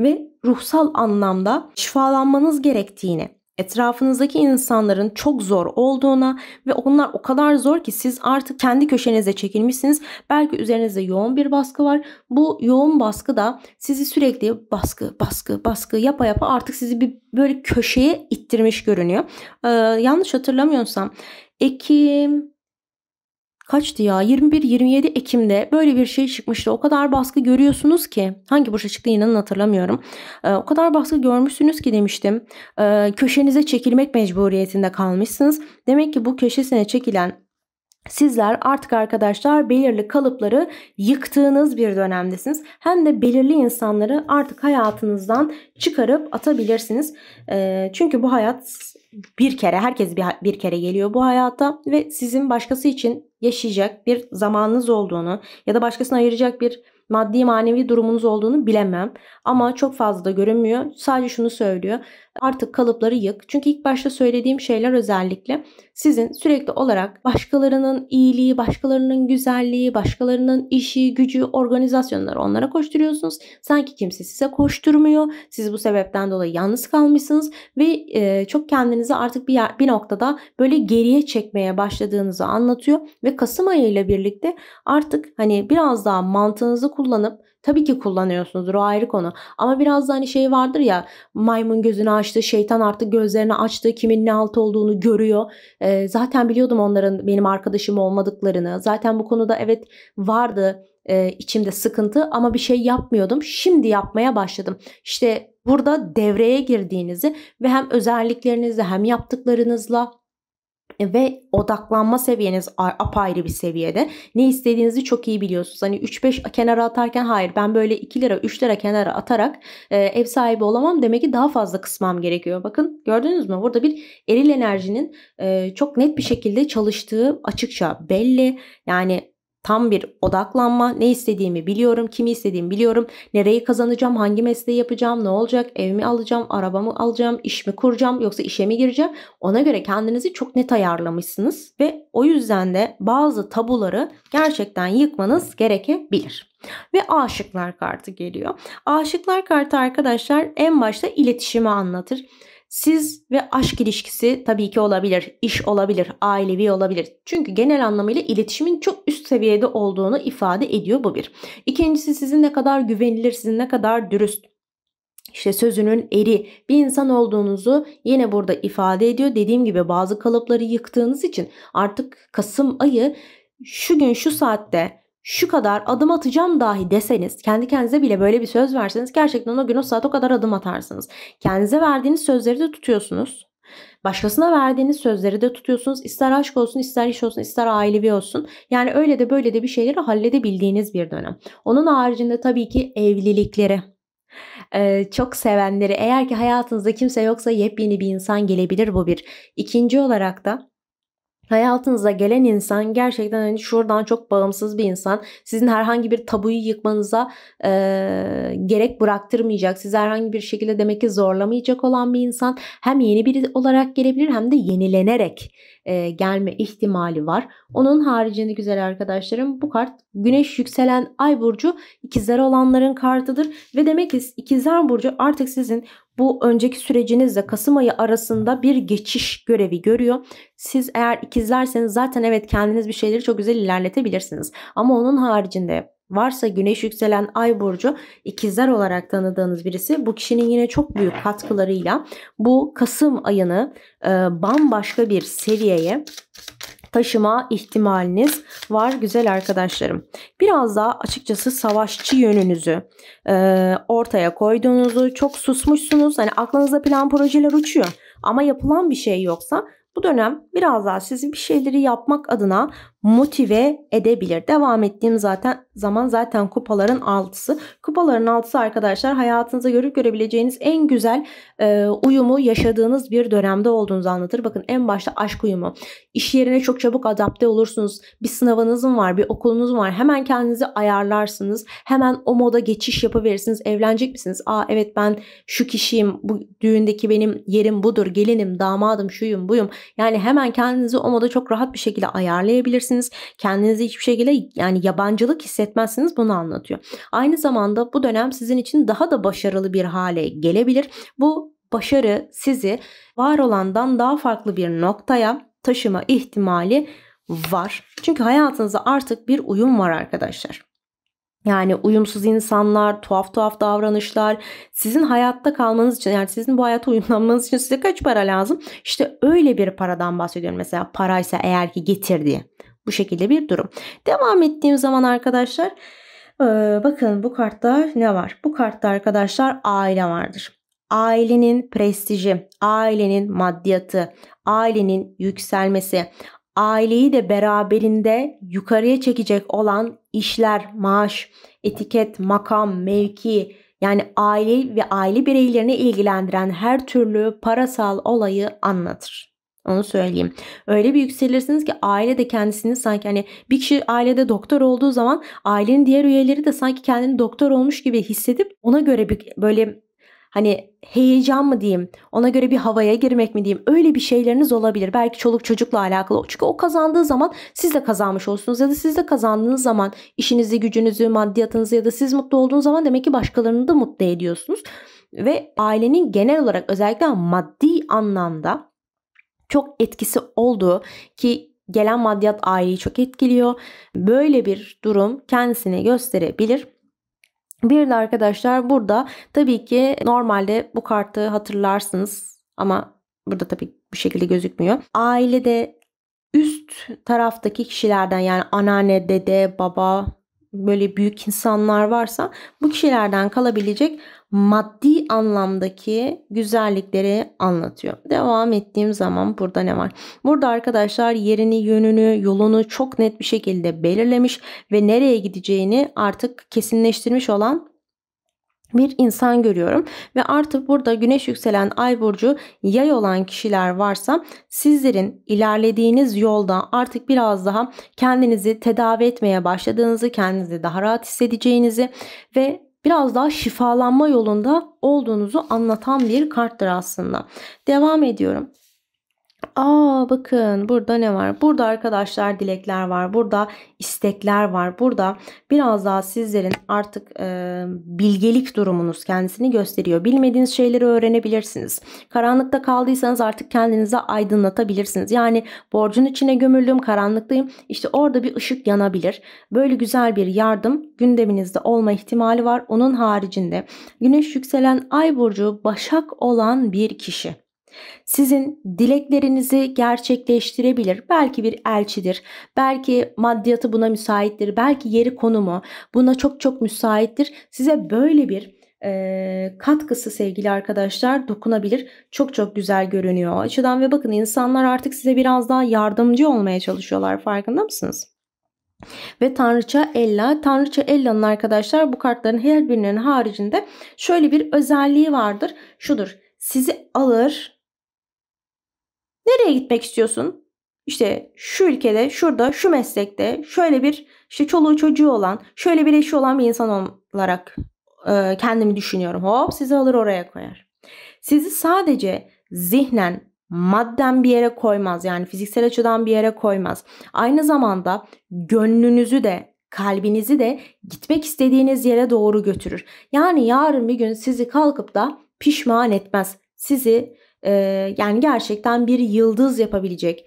ve ruhsal anlamda şifalanmanız gerektiğini, etrafınızdaki insanların çok zor olduğuna ve onlar o kadar zor ki siz artık kendi köşenize çekilmişsiniz. Belki üzerinizde yoğun bir baskı var. Bu yoğun baskı da sizi sürekli baskı, baskı, baskı yapa yapa artık sizi bir böyle köşeye ittirmiş görünüyor. Ee, yanlış hatırlamıyorsam Ekim, kaçtı ya 21-27 Ekim'de böyle bir şey çıkmıştı. O kadar baskı görüyorsunuz ki hangi boşa çıktı inanın hatırlamıyorum. E, o kadar baskı görmüşsünüz ki demiştim. E, köşenize çekilmek mecburiyetinde kalmışsınız. Demek ki bu köşesine çekilen Sizler artık arkadaşlar belirli kalıpları yıktığınız bir dönemdesiniz. Hem de belirli insanları artık hayatınızdan çıkarıp atabilirsiniz. E, çünkü bu hayat bir kere herkes bir, bir kere geliyor bu hayata ve sizin başkası için yaşayacak bir zamanınız olduğunu ya da başkasına ayıracak bir maddi manevi durumunuz olduğunu bilemem. Ama çok fazla da görünmüyor. Sadece şunu söylüyor artık kalıpları yık. Çünkü ilk başta söylediğim şeyler özellikle sizin sürekli olarak başkalarının iyiliği, başkalarının güzelliği, başkalarının işi, gücü, organizasyonları onlara koşturuyorsunuz. Sanki kimse size koşturmuyor. Siz bu sebepten dolayı yalnız kalmışsınız ve e, çok kendinizi artık bir yer, bir noktada böyle geriye çekmeye başladığınızı anlatıyor ve Kasım ayı ile birlikte artık hani biraz daha mantığınızı kullanıp Tabii ki kullanıyorsunuzdur o ayrı konu. Ama biraz da hani şey vardır ya maymun gözünü açtı, şeytan artık gözlerini açtı, kimin ne altı olduğunu görüyor. E, zaten biliyordum onların benim arkadaşım olmadıklarını. Zaten bu konuda evet vardı e, içimde sıkıntı ama bir şey yapmıyordum. Şimdi yapmaya başladım. İşte burada devreye girdiğinizi ve hem özelliklerinizle hem yaptıklarınızla ve odaklanma seviyeniz apayrı bir seviyede. Ne istediğinizi çok iyi biliyorsunuz. Hani 3-5 kenara atarken hayır ben böyle 2 lira 3 lira kenara atarak e, ev sahibi olamam demek ki daha fazla kısmam gerekiyor. Bakın gördünüz mü burada bir eril enerjinin e, çok net bir şekilde çalıştığı açıkça belli. Yani tam bir odaklanma. Ne istediğimi biliyorum, kimi istediğimi biliyorum. Nereyi kazanacağım, hangi mesleği yapacağım, ne olacak, evimi alacağım, arabamı alacağım, iş mi kuracağım yoksa işe mi gireceğim? Ona göre kendinizi çok net ayarlamışsınız ve o yüzden de bazı tabuları gerçekten yıkmanız gerekebilir. Ve aşıklar kartı geliyor. Aşıklar kartı arkadaşlar en başta iletişimi anlatır. Siz ve aşk ilişkisi tabii ki olabilir, iş olabilir, ailevi olabilir. Çünkü genel anlamıyla iletişimin çok üst seviyede olduğunu ifade ediyor bu bir. İkincisi sizin ne kadar güvenilir, sizin ne kadar dürüst işte sözünün eri bir insan olduğunuzu yine burada ifade ediyor. Dediğim gibi bazı kalıpları yıktığınız için artık Kasım ayı şu gün şu saatte şu kadar adım atacağım dahi deseniz, kendi kendinize bile böyle bir söz verseniz gerçekten o gün o saat o kadar adım atarsınız. Kendinize verdiğiniz sözleri de tutuyorsunuz. Başkasına verdiğiniz sözleri de tutuyorsunuz. İster aşk olsun, ister iş olsun, ister ailevi olsun. Yani öyle de böyle de bir şeyleri halledebildiğiniz bir dönem. Onun haricinde tabii ki evlilikleri. Ee, çok sevenleri eğer ki hayatınızda kimse yoksa yepyeni bir insan gelebilir bu bir. İkinci olarak da hayatınıza gelen insan gerçekten hani şuradan çok bağımsız bir insan. Sizin herhangi bir tabuyu yıkmanıza e, gerek bıraktırmayacak. Sizi herhangi bir şekilde demek ki zorlamayacak olan bir insan. Hem yeni biri olarak gelebilir hem de yenilenerek e, gelme ihtimali var. Onun haricinde güzel arkadaşlarım bu kart güneş yükselen ay burcu ikizler olanların kartıdır. Ve demek ki ikizler burcu artık sizin bu önceki sürecinizle Kasım ayı arasında bir geçiş görevi görüyor. Siz eğer ikizlerseniz zaten evet kendiniz bir şeyleri çok güzel ilerletebilirsiniz. Ama onun haricinde varsa güneş yükselen ay burcu ikizler olarak tanıdığınız birisi bu kişinin yine çok büyük katkılarıyla bu Kasım ayını e, bambaşka bir seviyeye taşıma ihtimaliniz var güzel arkadaşlarım. Biraz daha açıkçası savaşçı yönünüzü e, ortaya koyduğunuzu çok susmuşsunuz. Hani aklınızda plan projeler uçuyor ama yapılan bir şey yoksa bu dönem biraz daha sizi bir şeyleri yapmak adına motive edebilir. Devam ettiğim zaten zaman zaten kupaların altısı. Kupaların altısı arkadaşlar hayatınıza görüp görebileceğiniz en güzel e, uyumu yaşadığınız bir dönemde olduğunuzu anlatır. Bakın en başta aşk uyumu. İş yerine çok çabuk adapte olursunuz. Bir sınavınız var, bir okulunuz var. Hemen kendinizi ayarlarsınız. Hemen o moda geçiş yapıverirsiniz. Evlenecek misiniz? Aa evet ben şu kişiyim. Bu düğündeki benim yerim budur. Gelinim, damadım, şuyum, buyum. Yani hemen kendinizi o moda çok rahat bir şekilde ayarlayabilirsiniz değilsiniz. Kendinizi hiçbir şekilde yani yabancılık hissetmezsiniz bunu anlatıyor. Aynı zamanda bu dönem sizin için daha da başarılı bir hale gelebilir. Bu başarı sizi var olandan daha farklı bir noktaya taşıma ihtimali var. Çünkü hayatınızda artık bir uyum var arkadaşlar. Yani uyumsuz insanlar, tuhaf tuhaf davranışlar, sizin hayatta kalmanız için yani sizin bu hayata uyumlanmanız için size kaç para lazım? İşte öyle bir paradan bahsediyorum mesela paraysa eğer ki getirdiği. Bu şekilde bir durum. Devam ettiğim zaman arkadaşlar bakın bu kartta ne var? Bu kartta arkadaşlar aile vardır. Ailenin prestiji, ailenin maddiyatı, ailenin yükselmesi, aileyi de beraberinde yukarıya çekecek olan işler, maaş, etiket, makam, mevki yani aile ve aile bireylerini ilgilendiren her türlü parasal olayı anlatır. Onu söyleyeyim. Öyle bir yükselirsiniz ki aile de kendisini sanki hani bir kişi ailede doktor olduğu zaman ailenin diğer üyeleri de sanki kendini doktor olmuş gibi hissedip ona göre bir böyle hani heyecan mı diyeyim ona göre bir havaya girmek mi diyeyim öyle bir şeyleriniz olabilir. Belki çoluk çocukla alakalı çünkü o kazandığı zaman siz de kazanmış olsunuz ya da siz de kazandığınız zaman işinizi gücünüzü maddiyatınızı ya da siz mutlu olduğunuz zaman demek ki başkalarını da mutlu ediyorsunuz. Ve ailenin genel olarak özellikle maddi anlamda çok etkisi oldu ki gelen maddiyat aileyi çok etkiliyor. Böyle bir durum kendisini gösterebilir. Bir de arkadaşlar burada tabii ki normalde bu kartı hatırlarsınız ama burada tabii bir şekilde gözükmüyor. Ailede üst taraftaki kişilerden yani anneanne, dede, baba böyle büyük insanlar varsa bu kişilerden kalabilecek maddi anlamdaki güzellikleri anlatıyor. Devam ettiğim zaman burada ne var? Burada arkadaşlar yerini, yönünü, yolunu çok net bir şekilde belirlemiş ve nereye gideceğini artık kesinleştirmiş olan bir insan görüyorum ve artık burada güneş yükselen ay burcu yay olan kişiler varsa sizlerin ilerlediğiniz yolda artık biraz daha kendinizi tedavi etmeye başladığınızı, kendinizi daha rahat hissedeceğinizi ve biraz daha şifalanma yolunda olduğunuzu anlatan bir karttır aslında. Devam ediyorum. Aa bakın burada ne var? Burada arkadaşlar dilekler var. Burada istekler var. Burada biraz daha sizlerin artık e, bilgelik durumunuz kendisini gösteriyor. Bilmediğiniz şeyleri öğrenebilirsiniz. Karanlıkta kaldıysanız artık kendinizi aydınlatabilirsiniz. Yani borcun içine gömüldüm, karanlıktayım. İşte orada bir ışık yanabilir. Böyle güzel bir yardım gündeminizde olma ihtimali var. Onun haricinde güneş yükselen ay burcu başak olan bir kişi. Sizin dileklerinizi gerçekleştirebilir. Belki bir elçidir. Belki maddiyatı buna müsaittir. Belki yeri konumu buna çok çok müsaittir. Size böyle bir e, katkısı sevgili arkadaşlar dokunabilir. Çok çok güzel görünüyor o açıdan ve bakın insanlar artık size biraz daha yardımcı olmaya çalışıyorlar farkında mısınız? Ve Tanrıça Ella. Tanrıça Ella'nın arkadaşlar bu kartların her birinin haricinde şöyle bir özelliği vardır. Şudur sizi alır Nereye gitmek istiyorsun? İşte şu ülkede, şurada, şu meslekte şöyle bir işte çoluğu çocuğu olan, şöyle bir eşi olan bir insan olarak e, kendimi düşünüyorum. Hop sizi alır oraya koyar. Sizi sadece zihnen madden bir yere koymaz. Yani fiziksel açıdan bir yere koymaz. Aynı zamanda gönlünüzü de kalbinizi de gitmek istediğiniz yere doğru götürür. Yani yarın bir gün sizi kalkıp da pişman etmez. Sizi yani gerçekten bir yıldız yapabilecek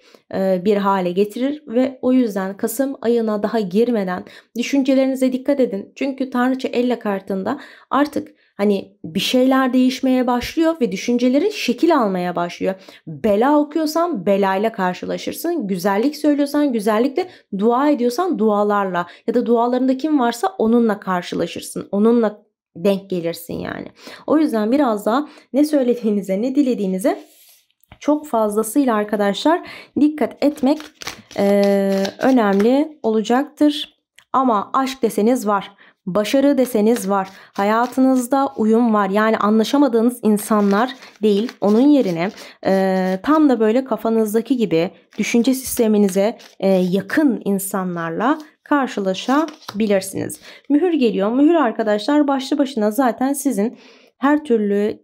bir hale getirir ve o yüzden Kasım ayına daha girmeden düşüncelerinize dikkat edin. Çünkü Tanrıça Ella kartında artık hani bir şeyler değişmeye başlıyor ve düşüncelerin şekil almaya başlıyor. Bela okuyorsan belayla karşılaşırsın. Güzellik söylüyorsan güzellikle, dua ediyorsan dualarla ya da dualarında kim varsa onunla karşılaşırsın. Onunla denk gelirsin yani. O yüzden biraz daha ne söylediğinize ne dilediğinize çok fazlasıyla arkadaşlar dikkat etmek e, önemli olacaktır. Ama aşk deseniz var. Başarı deseniz var. Hayatınızda uyum var. Yani anlaşamadığınız insanlar değil. Onun yerine e, tam da böyle kafanızdaki gibi düşünce sisteminize e, yakın insanlarla karşılaşabilirsiniz. Mühür geliyor. Mühür arkadaşlar başlı başına zaten sizin her türlü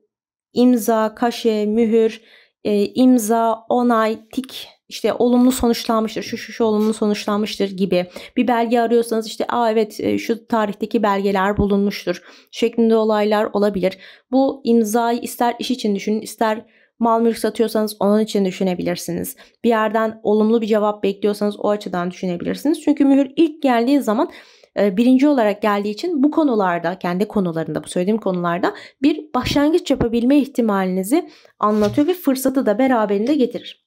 imza, kaşe, mühür, e, imza, onay, tik işte olumlu sonuçlanmıştır, şu şu şu olumlu sonuçlanmıştır gibi bir belge arıyorsanız işte aa evet e, şu tarihteki belgeler bulunmuştur şeklinde olaylar olabilir. Bu imzayı ister iş için düşünün ister Mal mülk satıyorsanız onun için düşünebilirsiniz. Bir yerden olumlu bir cevap bekliyorsanız o açıdan düşünebilirsiniz. Çünkü mühür ilk geldiği zaman e, birinci olarak geldiği için bu konularda kendi konularında bu söylediğim konularda bir başlangıç yapabilme ihtimalinizi anlatıyor ve fırsatı da beraberinde getirir.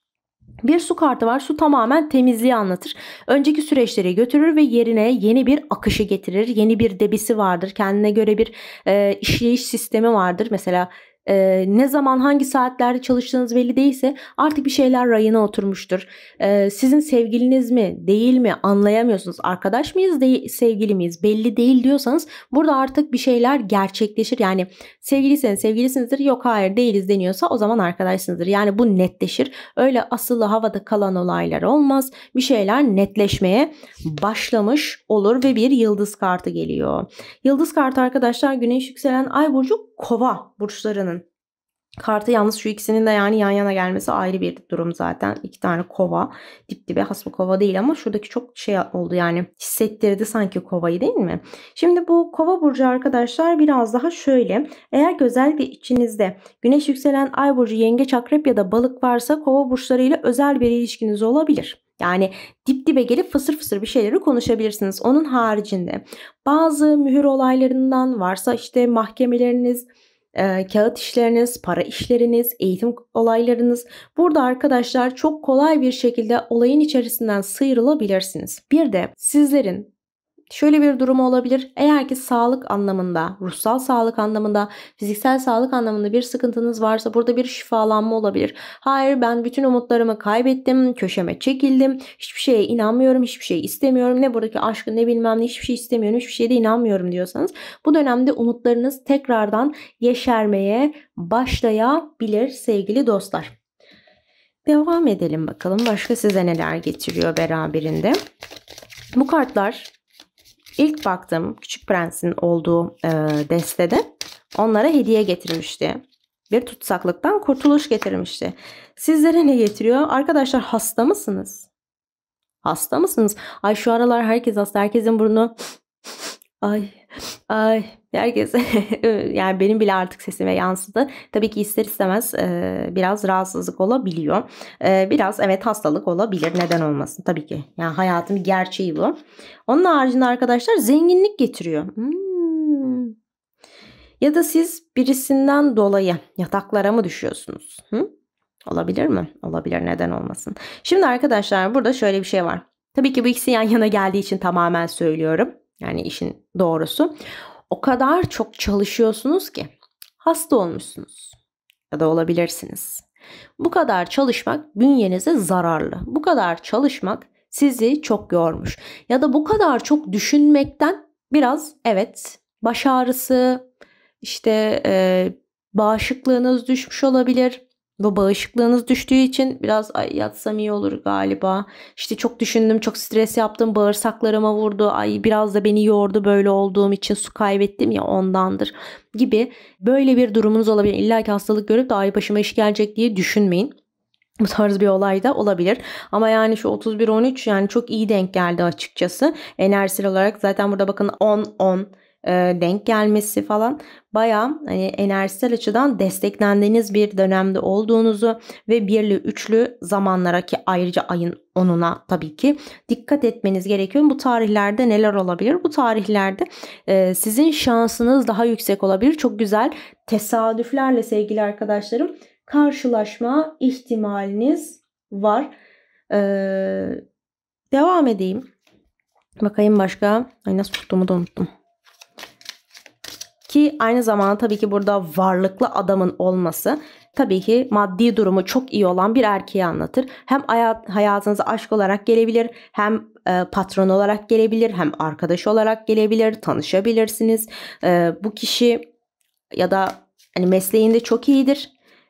Bir su kartı var. Su tamamen temizliği anlatır. Önceki süreçleri götürür ve yerine yeni bir akışı getirir. Yeni bir debisi vardır. Kendine göre bir e, işleyiş sistemi vardır. Mesela e, ne zaman hangi saatlerde çalıştığınız belli değilse artık bir şeyler rayına oturmuştur. E, sizin sevgiliniz mi değil mi anlayamıyorsunuz. Arkadaş mıyız değil, sevgili miyiz belli değil diyorsanız burada artık bir şeyler gerçekleşir. Yani sevgiliyseniz sevgilisinizdir yok hayır değiliz deniyorsa o zaman arkadaşsınızdır. Yani bu netleşir. Öyle asılı havada kalan olaylar olmaz. Bir şeyler netleşmeye başlamış olur ve bir yıldız kartı geliyor. Yıldız kartı arkadaşlar güneş yükselen ay burcu kova burçlarının Kartı yalnız şu ikisinin de yani yan yana gelmesi ayrı bir durum zaten. İki tane kova dip dibe hasma kova değil ama şuradaki çok şey oldu yani hissettirdi sanki kovayı değil mi? Şimdi bu kova burcu arkadaşlar biraz daha şöyle. Eğer özellikle içinizde güneş yükselen ay burcu yengeç akrep ya da balık varsa kova burçlarıyla özel bir ilişkiniz olabilir. Yani dip dibe gelip fısır fısır bir şeyleri konuşabilirsiniz. Onun haricinde bazı mühür olaylarından varsa işte mahkemeleriniz, kağıt işleriniz, para işleriniz, eğitim olaylarınız. Burada arkadaşlar çok kolay bir şekilde olayın içerisinden sıyrılabilirsiniz. Bir de sizlerin şöyle bir durum olabilir. Eğer ki sağlık anlamında, ruhsal sağlık anlamında, fiziksel sağlık anlamında bir sıkıntınız varsa burada bir şifalanma olabilir. Hayır ben bütün umutlarımı kaybettim, köşeme çekildim, hiçbir şeye inanmıyorum, hiçbir şey istemiyorum. Ne buradaki aşkı ne bilmem ne hiçbir şey istemiyorum, hiçbir şeye de inanmıyorum diyorsanız bu dönemde umutlarınız tekrardan yeşermeye başlayabilir sevgili dostlar. Devam edelim bakalım başka size neler getiriyor beraberinde. Bu kartlar İlk baktığım Küçük Prens'in olduğu e, destede onlara hediye getirmişti. Bir tutsaklıktan kurtuluş getirmişti. Sizlere ne getiriyor? Arkadaşlar hasta mısınız? Hasta mısınız? Ay şu aralar herkes hasta. Herkesin burnu ay Ay, herkes yani benim bile artık sesime yansıdı. Tabii ki ister istemez e, biraz rahatsızlık olabiliyor. E, biraz evet hastalık olabilir. Neden olmasın tabii ki. Yani hayatım gerçeği bu. Onun haricinde arkadaşlar zenginlik getiriyor. Hmm. Ya da siz birisinden dolayı yataklara mı düşüyorsunuz? Hı? Olabilir mi? Olabilir neden olmasın. Şimdi arkadaşlar burada şöyle bir şey var. Tabii ki bu ikisi yan yana geldiği için tamamen söylüyorum. Yani işin doğrusu. O kadar çok çalışıyorsunuz ki hasta olmuşsunuz ya da olabilirsiniz. Bu kadar çalışmak bünyenize zararlı. Bu kadar çalışmak sizi çok yormuş. Ya da bu kadar çok düşünmekten biraz evet baş ağrısı, işte e, bağışıklığınız düşmüş olabilir, bu bağışıklığınız düştüğü için biraz ay, yatsam iyi olur galiba. İşte çok düşündüm, çok stres yaptım, bağırsaklarıma vurdu. Ay biraz da beni yordu böyle olduğum için su kaybettim ya ondandır gibi böyle bir durumunuz olabilir. İlla ki hastalık görüp de ay başıma iş gelecek diye düşünmeyin. Bu tarz bir olay da olabilir. Ama yani şu 31-13 yani çok iyi denk geldi açıkçası. Enerjisel olarak zaten burada bakın 10-10 e, denk gelmesi falan bayağı hani enerjisel açıdan desteklendiğiniz bir dönemde olduğunuzu ve birli üçlü zamanlara ki ayrıca ayın onuna tabii ki dikkat etmeniz gerekiyor. Bu tarihlerde neler olabilir? Bu tarihlerde e, sizin şansınız daha yüksek olabilir. Çok güzel tesadüflerle sevgili arkadaşlarım karşılaşma ihtimaliniz var. Ee, devam edeyim. Bakayım başka. Ay nasıl tuttuğumu da unuttum. Ki aynı zamanda tabii ki burada varlıklı adamın olması tabii ki maddi durumu çok iyi olan bir erkeği anlatır. Hem hayatınıza aşk olarak gelebilir, hem e, patron olarak gelebilir, hem arkadaş olarak gelebilir, tanışabilirsiniz. E, bu kişi ya da hani mesleğinde çok iyidir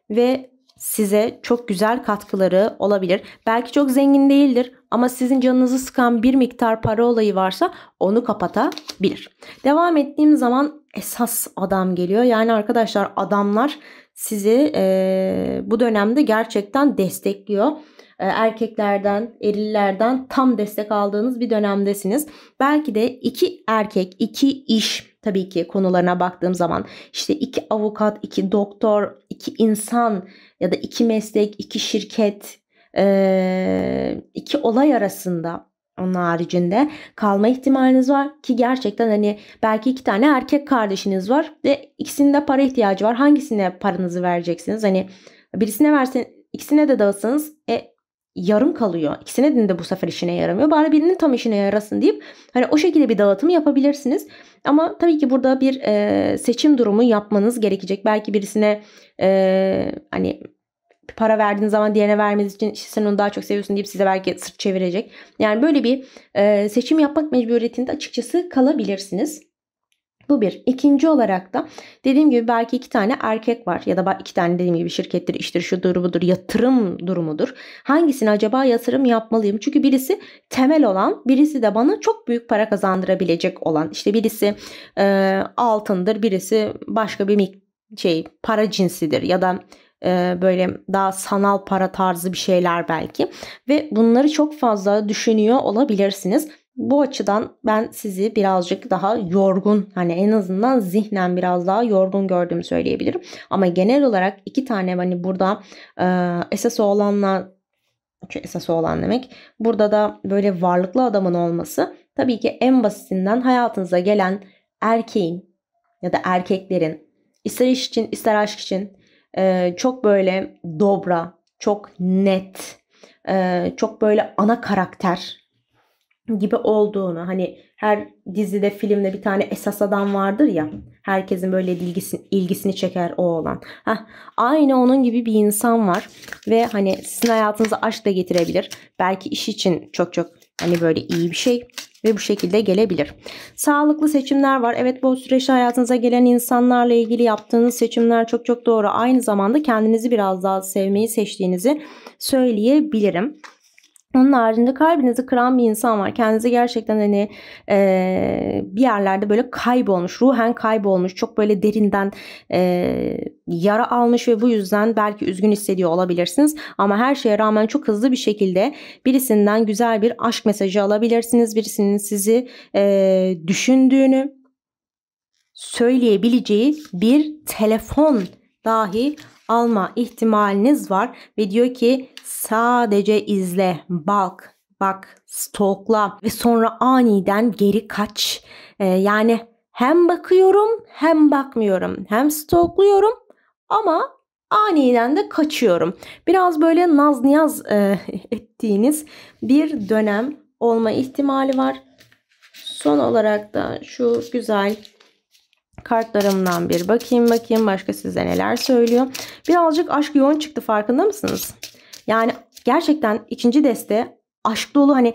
ve size çok güzel katkıları olabilir. Belki çok zengin değildir ama sizin canınızı sıkan bir miktar para olayı varsa onu kapatabilir. Devam ettiğim zaman esas adam geliyor. Yani arkadaşlar adamlar sizi e, bu dönemde gerçekten destekliyor. E, erkeklerden, erillerden tam destek aldığınız bir dönemdesiniz. Belki de iki erkek, iki iş tabii ki konularına baktığım zaman işte iki avukat, iki doktor, iki insan ya da iki meslek, iki şirket, e, iki olay arasında onun haricinde kalma ihtimaliniz var ki gerçekten hani belki iki tane erkek kardeşiniz var ve ikisinde para ihtiyacı var. Hangisine paranızı vereceksiniz? Hani birisine versin, ikisine de dağıtsanız e, yarım kalıyor. İkisine de bu sefer işine yaramıyor. Bari birinin tam işine yarasın deyip hani o şekilde bir dağıtım yapabilirsiniz. Ama tabii ki burada bir e, seçim durumu yapmanız gerekecek. Belki birisine e, hani para verdiğiniz zaman diğerine vermeniz için işte sen onu daha çok seviyorsun deyip size belki sırt çevirecek. Yani böyle bir e, seçim yapmak mecburiyetinde açıkçası kalabilirsiniz. Bu bir. İkinci olarak da dediğim gibi belki iki tane erkek var ya da iki tane dediğim gibi şirkettir, iştir, şu durumudur, yatırım durumudur. Hangisini acaba yatırım yapmalıyım? Çünkü birisi temel olan, birisi de bana çok büyük para kazandırabilecek olan. İşte birisi e, altındır, birisi başka bir şey para cinsidir ya da e, böyle daha sanal para tarzı bir şeyler belki ve bunları çok fazla düşünüyor olabilirsiniz. Bu açıdan ben sizi birazcık daha yorgun hani en azından zihnen biraz daha yorgun gördüğümü söyleyebilirim. Ama genel olarak iki tane hani burada e, esas olanla esas olan demek. Burada da böyle varlıklı adamın olması tabii ki en basitinden hayatınıza gelen erkeğin ya da erkeklerin ister iş için ister aşk için e, çok böyle dobra, çok net, e, çok böyle ana karakter gibi olduğunu hani her dizide filmde bir tane esas adam vardır ya herkesin böyle ilgisini, ilgisini çeker o olan. Heh, aynı onun gibi bir insan var ve hani sizin hayatınıza aşk da getirebilir. Belki iş için çok çok Hani böyle iyi bir şey ve bu şekilde gelebilir. Sağlıklı seçimler var. Evet bu süreçte hayatınıza gelen insanlarla ilgili yaptığınız seçimler çok çok doğru. Aynı zamanda kendinizi biraz daha sevmeyi seçtiğinizi söyleyebilirim. Onun haricinde kalbinizi kıran bir insan var. Kendinizi gerçekten hani e, bir yerlerde böyle kaybolmuş, ruhen kaybolmuş, çok böyle derinden e, yara almış ve bu yüzden belki üzgün hissediyor olabilirsiniz. Ama her şeye rağmen çok hızlı bir şekilde birisinden güzel bir aşk mesajı alabilirsiniz. Birisinin sizi e, düşündüğünü söyleyebileceği bir telefon dahi alma ihtimaliniz var ve diyor ki Sadece izle, bak, bak, stokla ve sonra aniden geri kaç. Ee, yani hem bakıyorum hem bakmıyorum. Hem stokluyorum ama aniden de kaçıyorum. Biraz böyle naz niyaz e, ettiğiniz bir dönem olma ihtimali var. Son olarak da şu güzel kartlarımdan bir bakayım bakayım başka size neler söylüyor. Birazcık aşk yoğun çıktı farkında mısınız? Yani gerçekten ikinci deste aşk dolu hani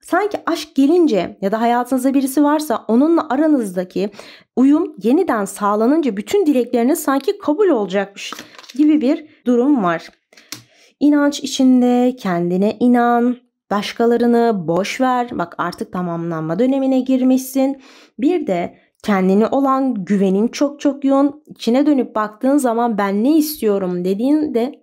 sanki aşk gelince ya da hayatınızda birisi varsa onunla aranızdaki uyum yeniden sağlanınca bütün dilekleriniz sanki kabul olacakmış gibi bir durum var. İnanç içinde kendine inan, başkalarını boş ver. Bak artık tamamlanma dönemine girmişsin. Bir de kendine olan güvenin çok çok yoğun. İçine dönüp baktığın zaman ben ne istiyorum dediğinde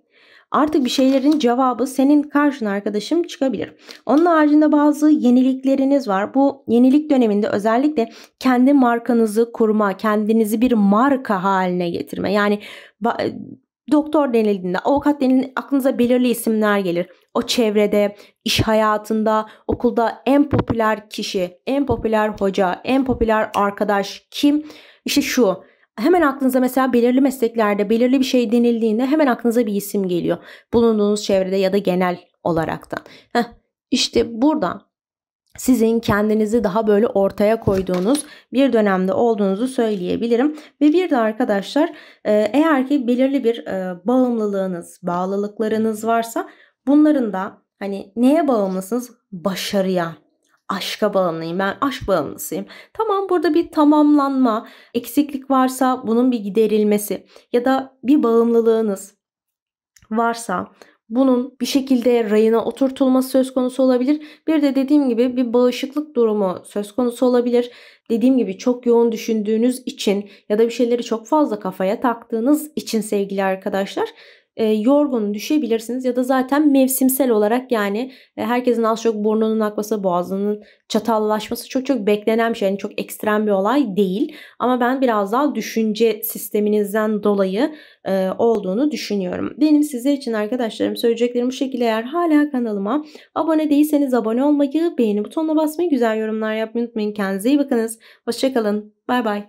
artık bir şeylerin cevabı senin karşın arkadaşım çıkabilir. Onun haricinde bazı yenilikleriniz var. Bu yenilik döneminde özellikle kendi markanızı kurma, kendinizi bir marka haline getirme. Yani e, doktor denildiğinde, avukat denildiğinde aklınıza belirli isimler gelir. O çevrede, iş hayatında, okulda en popüler kişi, en popüler hoca, en popüler arkadaş kim? İşte şu hemen aklınıza mesela belirli mesleklerde belirli bir şey denildiğinde hemen aklınıza bir isim geliyor. Bulunduğunuz çevrede ya da genel olaraktan. Heh, işte burada sizin kendinizi daha böyle ortaya koyduğunuz bir dönemde olduğunuzu söyleyebilirim. Ve bir de arkadaşlar e, eğer ki belirli bir e, bağımlılığınız, bağlılıklarınız varsa bunların da hani neye bağımlısınız? Başarıya, aşka bağımlıyım. Ben aşk bağımlısıyım. Tamam burada bir tamamlanma, eksiklik varsa bunun bir giderilmesi ya da bir bağımlılığınız varsa bunun bir şekilde rayına oturtulması söz konusu olabilir. Bir de dediğim gibi bir bağışıklık durumu söz konusu olabilir. Dediğim gibi çok yoğun düşündüğünüz için ya da bir şeyleri çok fazla kafaya taktığınız için sevgili arkadaşlar e, yorgun düşebilirsiniz ya da zaten mevsimsel olarak yani e, herkesin az çok burnunun akması, boğazının çatallaşması çok çok beklenen bir şey. Yani çok ekstrem bir olay değil ama ben biraz daha düşünce sisteminizden dolayı e, olduğunu düşünüyorum. Benim sizler için arkadaşlarım söyleyeceklerim bu şekilde. Eğer hala kanalıma abone değilseniz abone olmayı, beğeni butonuna basmayı, güzel yorumlar yapmayı unutmayın. Kendinize iyi bakınız. Hoşçakalın. Bay bay.